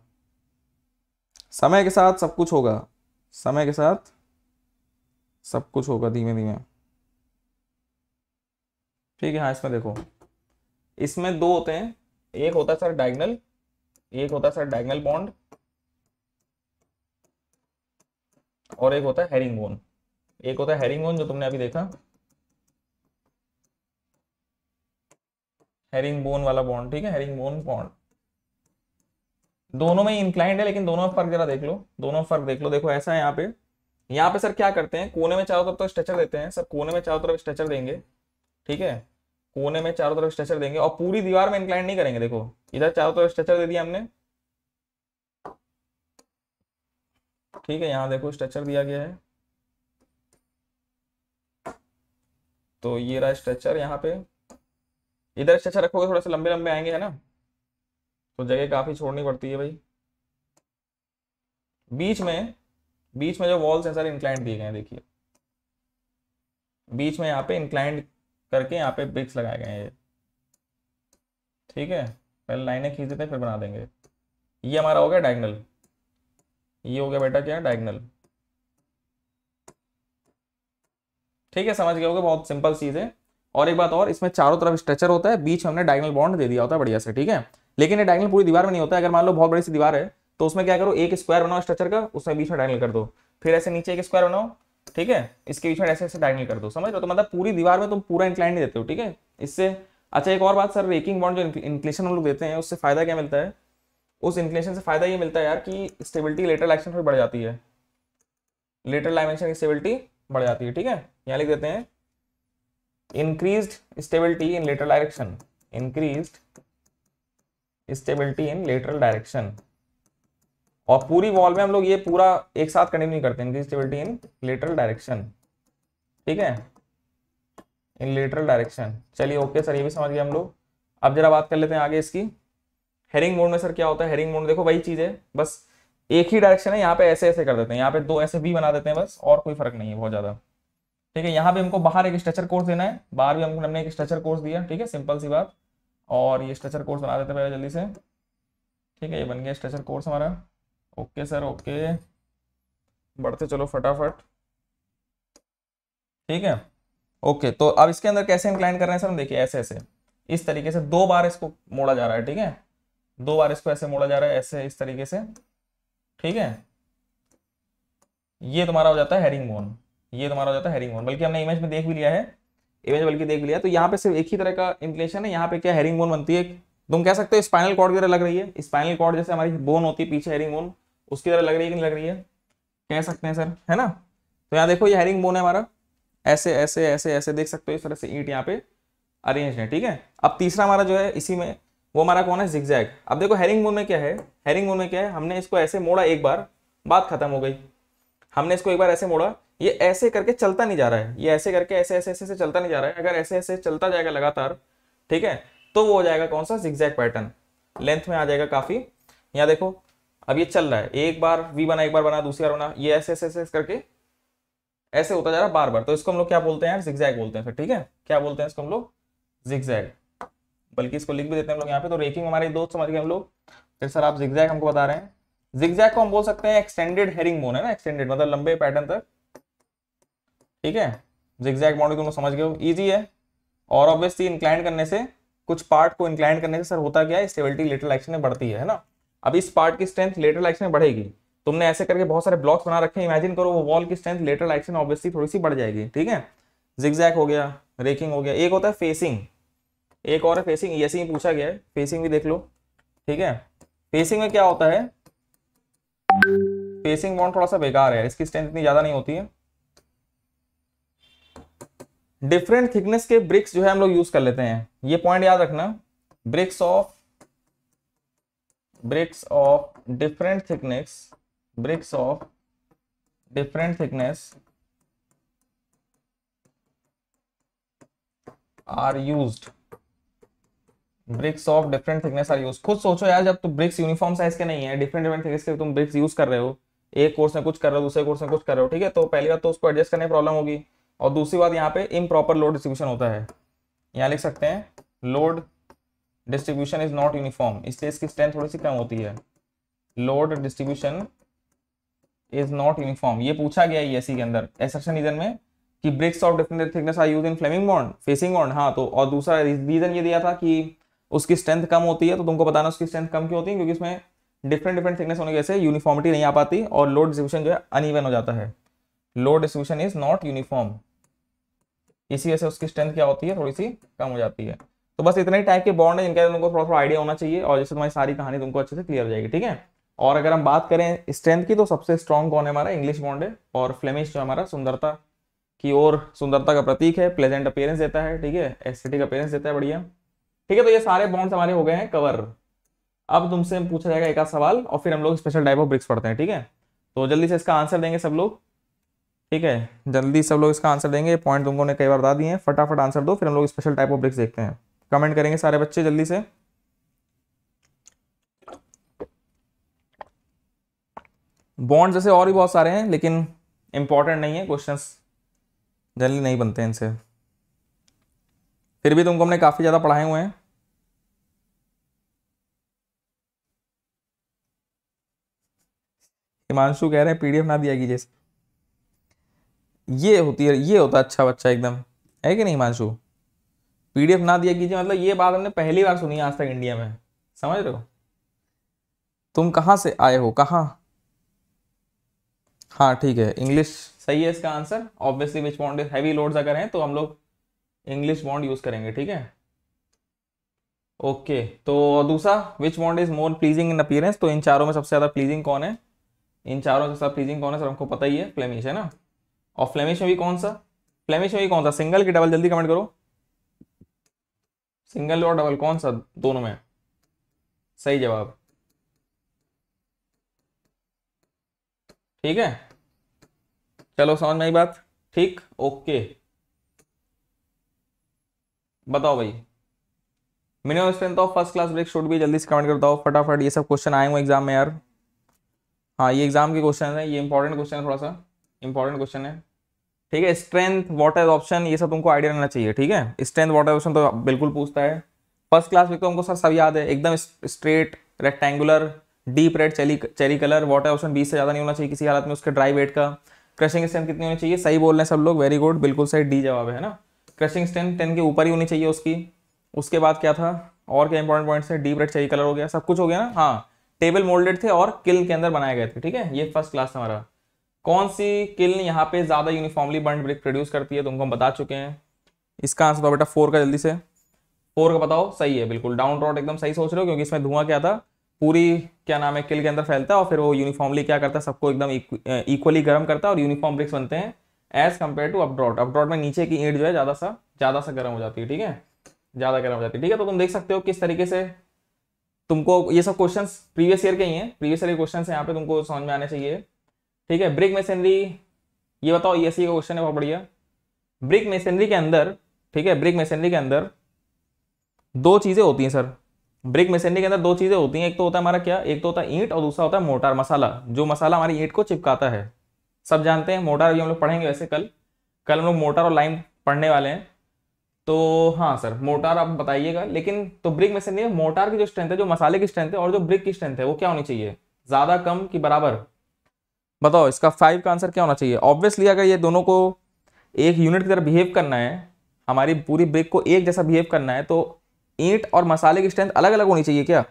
समय के साथ सब कुछ होगा समय के साथ सब कुछ होगा धीमे धीमे ठीक है हाँ इसमें देखो इसमें दो होते हैं एक होता है सर डायगनल एक होता है सर डायगनल बॉन्ड और एक होता है हेरिंग बोन एक होता है हेरिंग बोन जो तुमने अभी देखा हेरिंग बोन वाला बॉन्ड ठीक है हेरिंग बोन बॉन्ड दोनों में इंक्लाइंड है लेकिन दोनों में फर्क जरा देख लो दोनों में फर्क देख लो देखो ऐसा है यहाँ पे यहाँ पे सर क्या करते हैं कोने में चारों तरफ तो स्ट्रेचर देते हैं सर कोने में चारों तरफ स्ट्रेचर देंगे ठीक है कोने में चारों तरफ स्ट्रेचर देंगे और पूरी दीवार में इंक्लाइंड नहीं करेंगे देखो इधर चारों तरफ स्ट्रेचर दे दिया हमने ठीक है यहाँ देखो स्ट्रेचर दिया गया है तो ये रहा स्ट्रेचर यहाँ पे इधर अच्छा अच्छा रखोगे थोड़ा सा लंबे लंबे आएंगे है ना तो जगह काफ़ी छोड़नी पड़ती है भाई बीच में बीच में जो वॉल्स हैं सर इंक्लाइंड दिए गए हैं देखिए बीच में यहाँ पे इंक्लाइंट करके यहाँ पे ब्रिक्स लगाए गए हैं ये ठीक है पहले लाइनें खींच देते हैं फिर बना देंगे ये हमारा हो गया डायगनल ये हो गया बेटा क्या डायगनल ठीक है समझ गए होगे बहुत सिंपल चीज़ है और एक बात और इसमें चारों तरफ स्ट्रेचर होता है बीच हमने डायगनल बॉन्ड दे दिया होता है बढ़िया से ठीक है लेकिन ये डायगनल पूरी दीवार में नहीं होता है अगर मान लो बहुत बड़ी सी दीवार है तो उसमें क्या करो एक स्क्वायर बनाओ स्ट्रक्चर का उसमें बीच में डायगनल कर दो फिर ऐसे नीचे एक स्क्वायर बनाओ ठीक है इसके बीच में ऐसे ऐसे डायगनल कर दो समझ रहे हो तो मतलब पूरी दीवार में तुम पूरा इंक्लाइन नहीं देते हो ठीक है इससे अच्छा एक और बात सर रेकिंग बॉन्ड जो इंक्लेशन हम लोग देते हैं उससे फायदा क्या मिलता है उस इंक्लेशन से फायदा ये मिलता है यार कि स्टेबिलिटी लेटर एक्शन पर बढ़ जाती है लेटर डायमेंशन की स्टेबिलिटी बढ़ जाती है ठीक है यहाँ लिख देते हैं increased stability in lateral direction increased stability in lateral direction और पूरी वॉल में हम लोग ये पूरा एक साथ कंटिन्यू करते हैं स्टेबिलिटी इन लेटरल डायरेक्शन ठीक है इन लेटरल डायरेक्शन चलिए ओके सर ये भी समझ गए हम लोग अब जरा बात कर लेते हैं आगे इसकी हेरिंग मोड में सर क्या होता है हेरिंग मोड देखो वही चीज़ है बस एक ही डायरेक्शन है यहाँ पे ऐसे ऐसे कर देते हैं यहाँ पे दो ऐसे भी बना देते हैं बस और कोई फर्क नहीं है बहुत ज़्यादा ठीक है यहाँ पे हमको बाहर एक स्ट्रक्चर कोर्स देना है बाहर भी हमको हमने एक स्ट्रक्चर कोर्स दिया ठीक है सिंपल सी बात और ये स्ट्रक्चर कोर्स बना देते पहले जल्दी से ठीक है ये बन गया स्ट्रक्चर कोर्स हमारा ओके सर ओके बढ़ते चलो फटाफट ठीक है ओके तो अब इसके अंदर कैसे इंक्लाइन कर रहे हैं सर हम देखिए ऐसे ऐसे इस तरीके से दो बार इसको मोड़ा जा रहा है ठीक है दो बार इसको ऐसे मोड़ा जा रहा है ऐसे इस तरीके से ठीक है ये तुम्हारा हो जाता है हेरिंग बोन ये तुम्हारा हो जाता है हेरिंग बोन बल्कि हमने इमेज में देख भी लिया है इमेज बल्कि देख लिया तो यहाँ पे सिर्फ एक ही तरह का इंक्लेशन है यहाँ पे क्या हेरिंग बोन बनती है तुम कह सकते हो स्पाइनल कॉर्ड की तरह लग रही है स्पाइनल कॉर्ड जैसे हमारी बोन होती है पीछे हेरिंग बोन उसकी तरह लग रही है कि नहीं लग रही है कह सकते हैं सर है ना तो यहाँ देखो ये हेरिंग बोन है हमारा ऐसे ऐसे ऐसे ऐसे देख सकते हो इस तरह से ईट यहाँ पे अरेंज है ठीक है अब तीसरा हमारा जो है इसी में वो हमारा कौन है जिगजैग अब देखो हेरिंग बोन में क्या है हेरिंग बोन में क्या है हमने इसको ऐसे मोड़ा एक बार बात खत्म हो गई हमने इसको एक बार ऐसे मोड़ा ये ऐसे करके चलता नहीं जा रहा है ये ऐसे करके ऐसे ऐसे ऐसे चलता नहीं जा रहा है अगर ऐसे ऐसे चलता जाएगा लगातार ठीक है तो वो हो जाएगा कौन सा जिग्जैक पैटर्न लेंथ में आ जाएगा काफी यहाँ देखो अब ये चल रहा है एक बार वी बना एक बार बना दूसरी बार बना ये ऐसे ऐसे ऐसे करके ऐसे होता जा रहा है बार बार तो इसको हम लोग क्या बोलते हैं जिग्जैग बोलते हैं फिर ठीक है क्या बोलते हैं इसको हम लोग जिग्जैग बल्कि इसको लिख भी देते हैं हम लोग यहाँ पे तो रेकिंग हमारे दोस्त समझ गए हम लोग फिर सर आप जिग्जैग हमको बता रहे हैं जिग्जैग को हम बोल सकते हैं एक्सटेंडेड हेरिंग बोन है ना एक्सटेंडेड मतलब लंबे पैटर्न तक ठीक है जिग्जैग मॉडल तुम लोग समझ गए ईजी है और ऑब्वियसली इंक्लाइन करने से कुछ पार्ट को इंक्लाइन करने से सर होता क्या है स्टेबिलिटी लेटर एक्शन में बढ़ती है ना अब इस पार्ट की स्ट्रेंथ लेटर एक्शन में बढ़ेगी तुमने ऐसे करके बहुत सारे ब्लॉक्स बना रखे हैं इमेजिन करो वो वॉल की स्ट्रेंथ लेटर एक्शन ऑब्वियसली थोड़ी सी बढ़ जाएगी ठीक है जिग्जैक हो गया रेकिंग हो गया एक होता है फेसिंग एक और है फेसिंग ऐसे ही पूछा गया है फेसिंग भी देख लो ठीक है फेसिंग में क्या होता है फेसिंग बॉन्ड थोड़ा सा बेकार है इसकी स्ट्रेंथ इतनी ज्यादा नहीं होती है डिफरेंट थिकनेस के ब्रिक्स जो है हम लोग यूज कर लेते हैं ये पॉइंट याद रखना bricks of bricks of different thickness bricks of different thickness are use bricks of different thickness are use खुद सोचो यार जब तुम तो ब्रिक्स यूनिफॉर्म साइज के नहीं है डिफरेंट डिफरेंट थिकनेस के तुम ब्रिक्स यूज कर रहे हो एक कोर्स में कुछ कर रहे हो दूसरे कोर्स में कुछ कर रहे हो ठीक है तो पहली बार तो उसको एडजस्ट करने प्रॉब्लम होगी और दूसरी बात यहाँ पे इम प्रॉपर लोड डिस्ट्रीब्यूशन होता है यहाँ लिख सकते हैं load distribution is not uniform इसलिए इसकी स्ट्रेंथ थोड़ी सी कम होती है load distribution is not uniform ये पूछा गया है e के अंदर एसेक्शन रीजन में कि bricks of different thickness are use in Flemish bond facing bond हाँ तो और दूसरा रीजन ये दिया था कि उसकी स्ट्रेंथ कम होती है तो तुमको बताना उसकी स्ट्रेंथ कम क्यों होती है क्योंकि इसमें डिफरेंट डिफरेंट थिकनेस होने की वजह से यूनिफॉर्मिटी नहीं आ पाती और लोड डिस्ट्रीब्यूशन जो है अनइवन हो जाता है load distribution is not uniform इसी वजह से उसकी स्ट्रेंथ क्या होती है थोड़ी सी कम हो जाती है तो बस इतने टाइप के बॉन्ड है जिनका तुमको थोड़ा थोड़ा आइडिया होना चाहिए और जैसे तुम्हारी सारी कहानी तुमको अच्छे से क्लियर हो जाएगी ठीक है और अगर हम बात करें स्ट्रेंथ की तो सबसे स्ट्रॉन्ग कौन है हमारा इंग्लिश बॉन्ड है और फ्लेमिश जो हमारा सुंदरता की ओर सुंदरता का प्रतीक है प्लेजेंट अपेयरेंस देता है ठीक है एस्थेटिक अपेयरेंस देता है बढ़िया ठीक है तो ये सारे बॉन्ड्स हमारे हो गए हैं कवर अब तुमसे पूछा जाएगा एक आध सवाल और फिर हम लोग स्पेशल टाइप ऑफ ब्रिक्स पढ़ते हैं ठीक है तो जल्दी से इसका आंसर देंगे सब लोग ठीक है जल्दी सब लोग इसका आंसर देंगे पॉइंट तुमको ने कई बार बता दिए हैं फटाफट आंसर दो फिर हम लोग स्पेशल टाइप ऑफ ब्रिक्स देखते हैं कमेंट करेंगे सारे बच्चे जल्दी से बॉन्ड जैसे और भी बहुत सारे हैं लेकिन इंपॉर्टेंट नहीं है क्वेश्चन जल्दी नहीं बनते हैं इनसे फिर भी तुमको हमने काफ़ी ज़्यादा पढ़ाए हुए हैं हिमांशु कह रहे हैं पीडीएफ ना दिया कीजिए ये होती है ये होता अच्छा बच्चा एकदम है कि नहीं मानसू पीडीएफ ना दिया कीजिए मतलब ये बात हमने पहली बार सुनी है आज तक इंडिया में समझ रहे हो तुम कहाँ से आए हो कहाँ हाँ ठीक है इंग्लिश सही है इसका answer obviously which bond heavy loads अगर हैं तो हम लोग इंग्लिश बॉन्ड यूज करेंगे ठीक है ओके तो दूसरा which bond is more pleasing in appearance तो इन चारों में सबसे ज्यादा प्लीजिंग कौन है इन चारों में सबसे प्लीजिंग कौन है सर हमको पता ही है फ्लेमिश है ना और फ्लेमिश में भी कौन सा फ्लेमिश में भी कौन सा सिंगल की डबल जल्दी कमेंट करो सिंगल और डबल कौन सा दोनों में सही जवाब ठीक है चलो समझ में आई बात ठीक ओके बताओ भाई minimum strength of first class brick should be जल्दी से कमेंट करता बताओ फटाफट ये सब क्वेश्चन आए हुए एग्जाम में यार हाँ ये एग्जाम के क्वेश्चन है ये इंपॉर्टेंट क्वेश्चन है थोड़ा सा इंपॉर्टेंट क्वेश्चन है ठीक है स्ट्रेंथ वाटर ऑप्शन ये सब तुमको आइडिया रहना चाहिए ठीक है स्ट्रेंथ वाटर ऑप्शन तो बिल्कुल पूछता है फर्स्ट क्लास में तो हमको सर सब याद है एकदम स्ट्रेट रेक्टेंगुलर डीप रेड चेली चेरी कलर वाटर ऑप्शन बीस से ज़्यादा नहीं होना चाहिए किसी हालत में उसके ड्राई वेट का क्रशिंग स्ट्रेंथ कितनी होनी चाहिए सही बोल रहे हैं सब लोग वेरी गुड बिल्कुल सही डी जवाब है ना क्रशिंग स्ट्रेंथ टेन के ऊपर ही होनी चाहिए उसकी उसके बाद क्या था और क्या इंपॉर्टेंट पॉइंट्स है डीप रेड चेरी कलर हो गया सब कुछ हो गया ना हाँ टेबल मोल्डेड थे और किल के अंदर बनाए गए थे ठीक है ये फर्स्ट क्लास हमारा कौन सी किल्न यहाँ पे ज़्यादा यूनिफॉर्मली बर्न ब्रिक प्रोड्यूस करती है तुमको तो हम बता चुके हैं इसका आंसर तो बेटा फोर का जल्दी से फोर का बताओ सही है बिल्कुल डाउन रॉड एकदम सही सोच रहे हो क्योंकि इसमें धुआं क्या था पूरी क्या नाम है किल के अंदर फैलता है और फिर वो यूनिफॉर्मली क्या करता है सबको एकदम इक्वली गर्म करता है और यूनिफॉर्म ब्रिक्स बनते हैं as compare to updraught updraught में नीचे की ईट जो है ज़्यादा सा ज़्यादा सा गर्म हो जाती है ठीक है ज़्यादा गर्म हो जाती है ठीक है तो तुम देख सकते हो किस तरीके से तुमको ये सब क्वेश्चंस प्रीवियस ईयर के ही हैं प्रीवियस ईयर के क्वेश्चंस यहाँ पे तुमको समझ में आने चाहिए ठीक है ब्रिक मशीनरी ये बताओ ये सी का क्वेश्चन है बहुत बढ़िया ब्रिक मेसनरी के अंदर ठीक है ब्रिक मशीनरी के अंदर दो चीज़ें होती हैं सर ब्रिक मेसनरी के अंदर दो चीज़ें होती हैं एक तो होता है हमारा क्या एक तो होता है ईंट और दूसरा होता है मोटार मसाला जो मसाला हमारी ईंट को चिपकाता है सब जानते हैं मोटार भी हम लोग पढ़ेंगे वैसे कल कल हम लोग मोटार और लाइन पढ़ने वाले हैं तो हाँ सर मोटार आप बताइएगा लेकिन तो ब्रिक मेसनरी मोटार की जो स्ट्रेंथ है जो मसाले की स्ट्रेंथ है और जो ब्रिक की स्ट्रेंथ है वो क्या होनी चाहिए ज़्यादा कम कि बराबर बताओ इसका फाइव का आंसर क्या होना चाहिए ऑब्वियसली अगर ये दोनों को एक यूनिट की तरह बिहेव करना है हमारी पूरी ब्रेक को एक जैसा बिहेव करना है तो ईंट और मसाले की स्ट्रेंथ अलग अलग होनी चाहिए क्या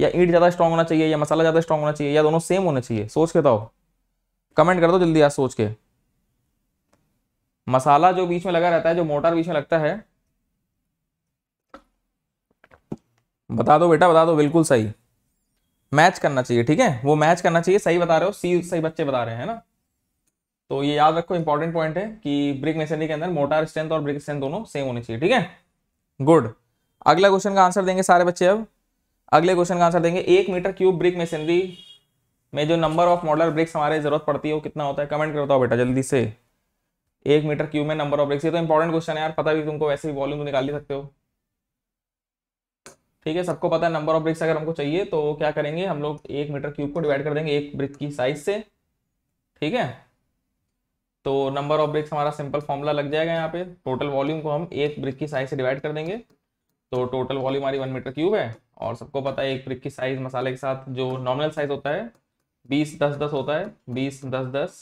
या ईंट ज़्यादा स्ट्रॉन्ग होना चाहिए या मसाला ज़्यादा स्ट्रॉन्ग होना चाहिए या दोनों सेम होना चाहिए सोच के बताओ कमेंट कर दो जल्दी आज सोच के मसाला जो बीच में लगा रहता है जो मोटर बीच में लगता है बता दो बेटा बता दो बिल्कुल सही मैच करना चाहिए ठीक है वो मैच करना चाहिए सही बता रहे हो सी सही बच्चे बता रहे हैं ना तो ये याद रखो इंपॉर्टेंट पॉइंट है कि ब्रिक मेसनरी के अंदर मोटार स्ट्रेंथ और ब्रिक स्ट्रेंथ दोनों सेम होने चाहिए ठीक है गुड अगला क्वेश्चन का आंसर देंगे सारे बच्चे अब अगले क्वेश्चन का आंसर देंगे एक मीटर क्यूब ब्रिक मेसनरी में जो नंबर ऑफ मॉडल ब्रिक्स हमारे जरूरत पड़ती है वो कितना होता है कमेंट कर बताओ बेटा जल्दी से एक मीटर क्यूब में नंबर ऑफ ब्रिक्स ये तो इंपॉर्टेंट क्वेश्चन है यार पता भी तुमको वैसे भी वॉल्यूम तो निकाल ही सकते हो ठीक है सबको पता है नंबर ऑफ ब्रिक्स अगर हमको चाहिए तो क्या करेंगे हम लोग एक मीटर क्यूब को डिवाइड कर देंगे एक ब्रिक की साइज से ठीक है तो नंबर ऑफ ब्रिक्स हमारा सिंपल फॉर्मूला लग जाएगा यहाँ पे टोटल वॉल्यूम को हम एक ब्रिक की साइज से डिवाइड कर देंगे तो टोटल वॉल्यूम हमारी वन मीटर क्यूब है और सबको पता है एक ब्रिक की साइज मसाले के साथ जो नॉर्मल साइज होता है बीस दस दस होता है बीस दस दस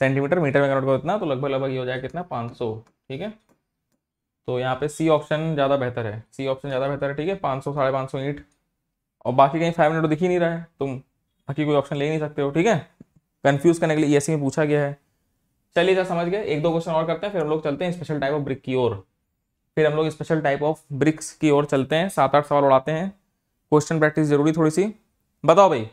सेंटीमीटर मीटर में कन्वर्ट करो इतना तो लगभग लगभग ये हो जाएगा कितना पाँच सौ ठीक है तो यहाँ पे सी ऑप्शन ज़्यादा बेहतर है सी ऑप्शन ज़्यादा बेहतर है ठीक है पाँच सौ साढ़े पाँच सौ ईट और बाकी कहीं फाइव हंड्रेड दिख ही नहीं रहा है तुम बाकी कोई ऑप्शन ले नहीं सकते हो ठीक है कन्फ्यूज़ करने के लिए ई में पूछा गया है चलिए क्या समझ गए एक दो क्वेश्चन और करते हैं फिर हम लोग चलते हैं स्पेशल टाइप ऑफ ब्रिक की ओर फिर हम लोग स्पेशल टाइप ऑफ ब्रिक्स की ओर चलते हैं सात आठ सवाल उड़ाते हैं क्वेश्चन प्रैक्टिस जरूरी थोड़ी सी बताओ भाई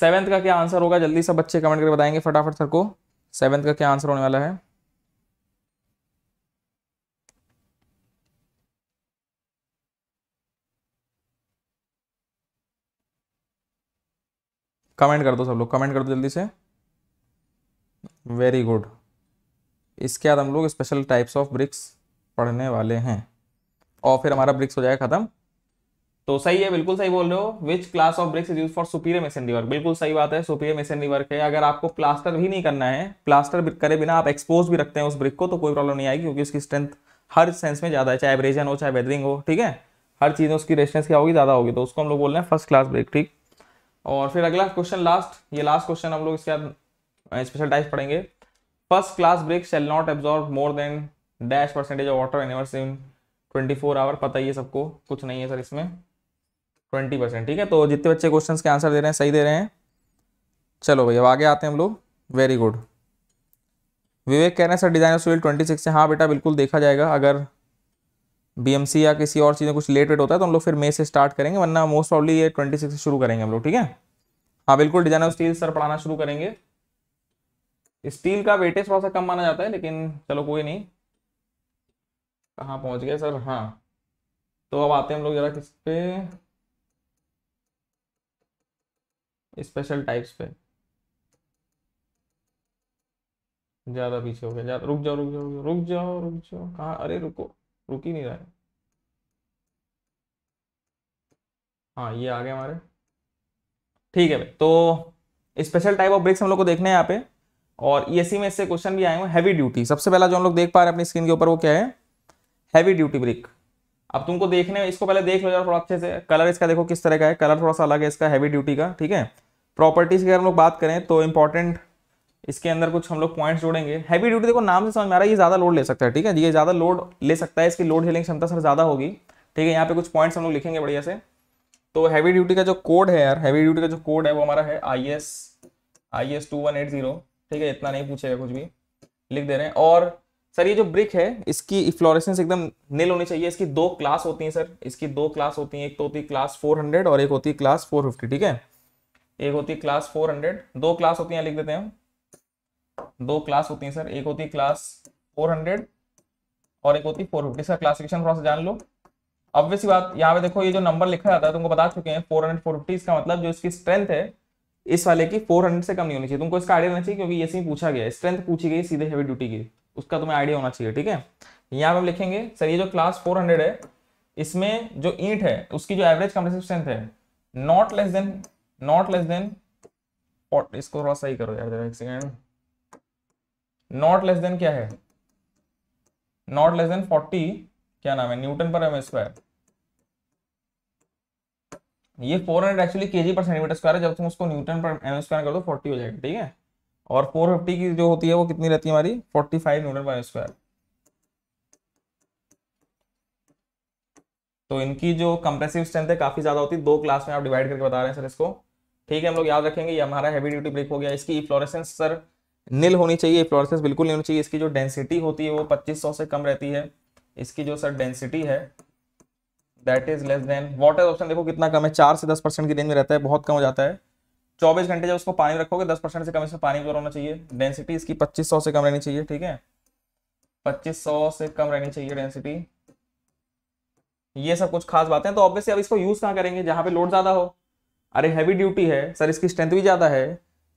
सेवेंथ का क्या आंसर होगा जल्दी सब बच्चे कमेंट करके बताएंगे फटाफट सर को सेवेंथ का क्या आंसर होने वाला है कमेंट कर दो सब लोग कमेंट कर दो जल्दी से वेरी गुड इसके बाद हम लोग स्पेशल टाइप्स ऑफ ब्रिक्स पढ़ने वाले हैं और फिर हमारा ब्रिक्स हो जाएगा खत्म तो सही है बिल्कुल सही बोल रहे हो which class of bricks is use for superior masonry work बिल्कुल सही बात है सुपीरियर मेसनरी वर्क है अगर आपको प्लास्टर भी नहीं करना है प्लास्टर करे बिना आप एक्सपोज भी रखते हैं उस ब्रिक को तो कोई प्रॉब्लम नहीं आएगी क्योंकि उसकी स्ट्रेंथ हर सेंस में ज़्यादा है चाहे एवरेजन हो चाहे वेदरिंग हो ठीक है हर चीज़ में उसकी रेस्टेंस क्या होगी ज़्यादा होगी तो उसको हम लोग बोल रहे हैं फर्स्ट क्लास ब्रिक ठीक और फिर अगला क्वेश्चन लास्ट ये लास्ट क्वेश्चन हम लोग इसके बाद स्पेशल टाइप पढ़ेंगे first class brick shall not absorb more than dash percentage of water immersed in twenty four hour पता ही है सबको कुछ नहीं है सर इसमें ट्वेंटी परसेंट ठीक है तो जितने बच्चे क्वेश्चन के आंसर दे रहे हैं सही दे रहे हैं चलो भैया आगे आते हैं हम लोग वेरी गुड विवेक कह रहे हैं sir design of twenty six से हाँ बेटा बिल्कुल देखा जाएगा अगर बीएमसी या किसी और चीज़ में कुछ लेट वेट होता है तो हम लोग फिर मे से स्टार्ट करेंगे वरना मोस्ट ऑफली ये ट्वेंटी सिक्स से शुरू करेंगे हम लोग ठीक है हाँ बिल्कुल डिजाइन स्टील सर पढ़ाना शुरू करेंगे स्टील का वेटेज थोड़ा सा कम माना जाता है लेकिन चलो कोई नहीं कहाँ पहुँच गए सर हाँ तो अब आते हैं हम लोग जरा किस पे स्पेशल टाइप्स पे ज़्यादा पीछे हो गया ज़्यादा रुक जाओ रुक जाओ रुक जाओ रुक जाओ कहाँ अरे रुको रुक ही नहीं रहा है हाँ ये आ गए हमारे ठीक है भाई तो स्पेशल टाइप ऑफ ब्रेक्स हम लोग को देखने हैं यहाँ पे और ई e में इससे क्वेश्चन भी आए हुए हैवी ड्यूटी सबसे पहला जो हम लोग देख पा रहे हैं अपनी स्क्रीन के ऊपर वो क्या है हैवी ड्यूटी ब्रेक अब तुमको देखने में इसको पहले देख लो जरा थोड़ा अच्छे से कलर इसका देखो किस तरह का है कलर थोड़ा सा अलग है इसका हैवी ड्यूटी का ठीक है प्रॉपर्टीज की अगर हम लोग बात करें तो इंपॉर्टेंट इसके अंदर कुछ हम लोग पॉइंट्स जोड़ेंगे हैवी ड्यूटी देखो नाम से समझ में आ रहा है ये ज़्यादा लोड ले सकता है ठीक है ये ज़्यादा लोड ले सकता है इसकी लोड हेलिंग क्षमता सर ज़्यादा होगी ठीक है यहाँ पे कुछ पॉइंट्स हम लोग लिखेंगे बढ़िया से तो हैवी ड्यूटी का जो कोड है यार हैवी ड्यूटी का जो कोड है वो हमारा है I S I S two one eight zero ठीक है इतना नहीं पूछेगा कुछ भी लिख दे रहे हैं और सर ये जो ब्रिक है इसकी फ्लोरेसेंस एकदम नील होनी चाहिए इसकी दो क्लास होती हैं सर इसकी दो क्लास होती हैं एक तो होती है क्लास फोर हंड्रेड और एक होती है क्लास फोर फिफ्टी ठीक है एक होती है क्लास फोर हंड्रेड दो क्लास होती हैं लिख देते हैं हम दो क्लास होती है सर एक होती है क्लास 400 और एक होती है 450 सर क्लासिफिकेशन थोड़ा सा जान लो अब वैसी बात यहाँ पे देखो ये जो नंबर लिखा जाता है तुमको बता चुके हैं 400 450 इसका मतलब जो इसकी स्ट्रेंथ है इस वाले की 400 से कम नहीं होनी चाहिए तुमको इसका आइडिया होना चाहिए क्योंकि ये सी पूछा गया है स्ट्रेंथ पूछी गई सीधे हेवी ड्यूटी की उसका तुम्हें आइडिया होना चाहिए ठीक है यहाँ पे हम लिखेंगे सर ये जो क्लास फोर है इसमें जो ईंट है उसकी जो एवरेज कंप्रेसिव स्ट्रेंथ है not less than not less than इसको थोड़ा सही करो यार एक सेकेंड नॉट लेस देन क्या है नॉट लेस देन फोर्टी क्या नाम है न्यूटन पर एम स्क्वायर ये 400 एक्चुअली के जी पर सेंटीमीटर स्क्वायर है जब तुम उसको न्यूटन पर एम स्क्वायर कर दो 40 हो जाएगा ठीक है और 450 की जो होती है वो कितनी रहती है हमारी 45 न्यूटन पर एम स्क्वायर तो इनकी जो कंप्रेसिव स्ट्रेंथ है काफी ज्यादा होती है दो क्लास में आप डिवाइड करके बता रहे हैं सर इसको ठीक है हम लोग याद रखेंगे ये हमारा हैवी ड्यूटी ब्रेक हो गया इसकी फ्लोरेसेंस सर निल होनी चाहिए फ्लोरसेंस बिल्कुल नहीं होनी चाहिए इसकी जो डेंसिटी होती है वो 2500 से कम रहती है इसकी जो सर डेंसिटी है that is less than water absorption देखो कितना कम है चार से दस परसेंट की रेंज में रहता है बहुत कम हो जाता है चौबीस घंटे जब उसको पानी रखोगे दस परसेंट से कम इसमें पानी पर होना चाहिए डेंसिटी इसकी पच्चीस सौ से कम रहनी चाहिए ठीक है पच्चीस सौ से कम रहनी चाहिए डेंसिटी ये सब कुछ खास बातें तो ऑब्वियसली अब इसको यूज कहाँ करेंगे जहाँ पे लोड ज्यादा हो अरे हैवी ड्यूटी है सर इसकी स्ट्रेंथ भी ज्यादा है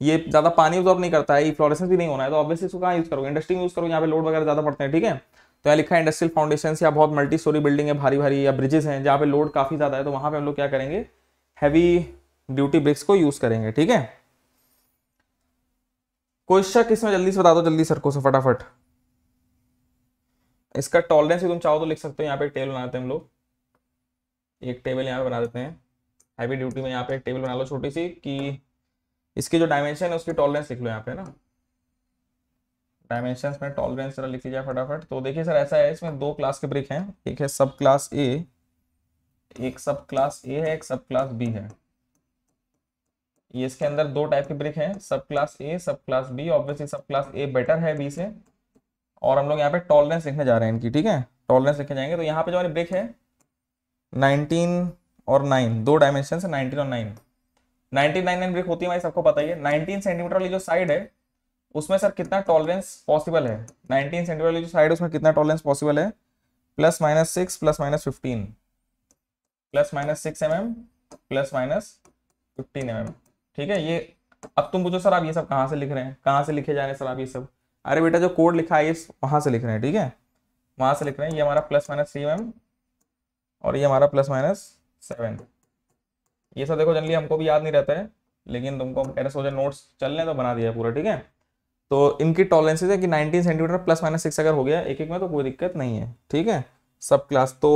ये ज़्यादा पानी ऑब्जॉर्व नहीं करता है फ्लोरेसेंस भी नहीं होना है तो ऑब्वियसली इसको कहाँ यूज़ करोगे इंडस्ट्री में यूज़ करोगे यहाँ पे लोड वगैरह ज़्यादा पड़ते हैं ठीक है तो यहाँ लिखा है इंडस्ट्रियल फाउंडेशन या बहुत मल्टी स्टोरी बिल्डिंग है भारी भारी या ब्रिजेस हैं जहाँ पे लोड काफ़ी ज़्यादा है तो वहां पर हम लोग क्या करेंगे हैवी ड्यूटी ब्रिक्स को यूज़ करेंगे ठीक है कोई शक इसमें जल्दी से बता दो जल्दी सर को से फटाफट इसका टॉलरेंस भी तुम चाहो तो लिख सकते हो यहाँ पे एक टेबल बनाते हैं हम लोग एक टेबल यहाँ पे बना देते हैं हैवी ड्यूटी में यहाँ पे एक टेबल बना लो छोटी सी कि इसकी जो डायमेंशन है उसकी टॉलरेंस लिख लो यहाँ पे ना डायमेंशन में टॉलरेंस जरा लिख लीजिए फटाफट तो देखिए सर ऐसा है इसमें दो क्लास के ब्रिक हैं एक है सब क्लास ए एक सब क्लास ए है एक सब क्लास बी है ये इसके अंदर दो टाइप के ब्रिक हैं सब class A sub class B obviously sub class A better है बी से और हम लोग यहाँ पे टॉलरेंस लिखने जा रहे हैं इनकी ठीक है टॉलरेंस लिखने जाएंगे तो यहाँ पे जो हमारी ब्रिक है नाइनटीन और नाइन दो डायमेंशन है नाइनटीन और नाइन 1999 ब्रिक होती है भाई सबको पता ही है 19 सेंटीमीटर वाली जो साइड है उसमें सर कितना टॉलरेंस पॉसिबल है 19 सेंटीमीटर वाली जो साइड उसमें कितना टॉलरेंस पॉसिबल है plus minus six plus minus fifteen plus minus six M M plus minus fifteen M M ठीक है ये अब तुम पूछो सर आप ये सब कहाँ से लिख रहे हैं कहाँ से लिखे जा रहे हैं सर आप ये सब अरे बेटा जो कोड लिखा है ये वहाँ से लिख रहे हैं ठीक है वहाँ से लिख रहे हैं ये हमारा प्लस माइनस थ्री एम और ये हमारा प्लस माइनस सेवन ये सब देखो जनरली हमको भी याद नहीं रहता है लेकिन तुमको हम कह रहे सोचे नोट्स चल रहे तो बना दिया पूरा ठीक है तो इनकी टॉलरेंसेज है कि 19 सेंटीमीटर प्लस माइनस सिक्स अगर हो गया एक एक में तो कोई दिक्कत नहीं है ठीक है सब क्लास तो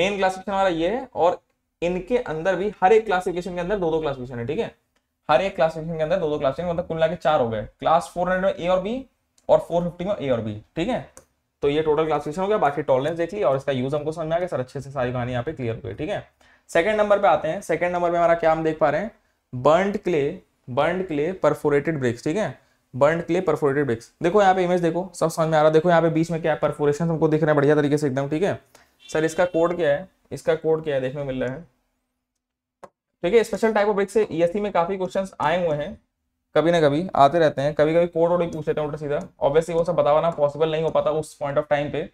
मेन क्लासिफिकेशन हमारा ये है और इनके अंदर भी हर एक क्लासिफिकेशन के अंदर दो दो क्लासिफिकेशन है ठीक है हर एक क्लासिफिकेशन के अंदर दो दो क्लासिफिकेशन मतलब कुल मिला के चार हो गए क्लास फोर हंड्रेड में ए और बी और फोर फिफ्टी में ए और बी ठीक है तो ये टोटल क्लासिफिकेशन हो गया बाकी टॉलरेंस देख ली और इसका यूज हमको समझ में आ गया सर अच्छे से सारी कहानी यहाँ पे क्लियर हो गई ठीक है सेकंड नंबर पे आते हैं सेकंड नंबर में हमारा क्या हम देख पा रहे हैं burnt clay burnt clay perforated bricks ठीक है बर्ड क्ले परफोरेटेड ब्रिक्स देखो यहाँ पे इमेज देखो सब समझ में आ रहा है देखो यहाँ पे बीच में क्या है परफोरेशन हमको दिख रहा है बढ़िया तरीके से एकदम ठीक है सर इसका कोड क्या है इसका कोड क्या है देखने मिल रहा है ठीक है स्पेशल टाइप ऑफ ब्रिक्स से ई में काफी क्वेश्चन आए हुए हैं कभी ना कभी आते रहते हैं कभी कभी कोड वोड भी पूछ लेते हैं उल्टा सीधा ऑब्वियसली वो सब बताना पॉसिबल नहीं हो पाता उस पॉइंट ऑफ टाइम पे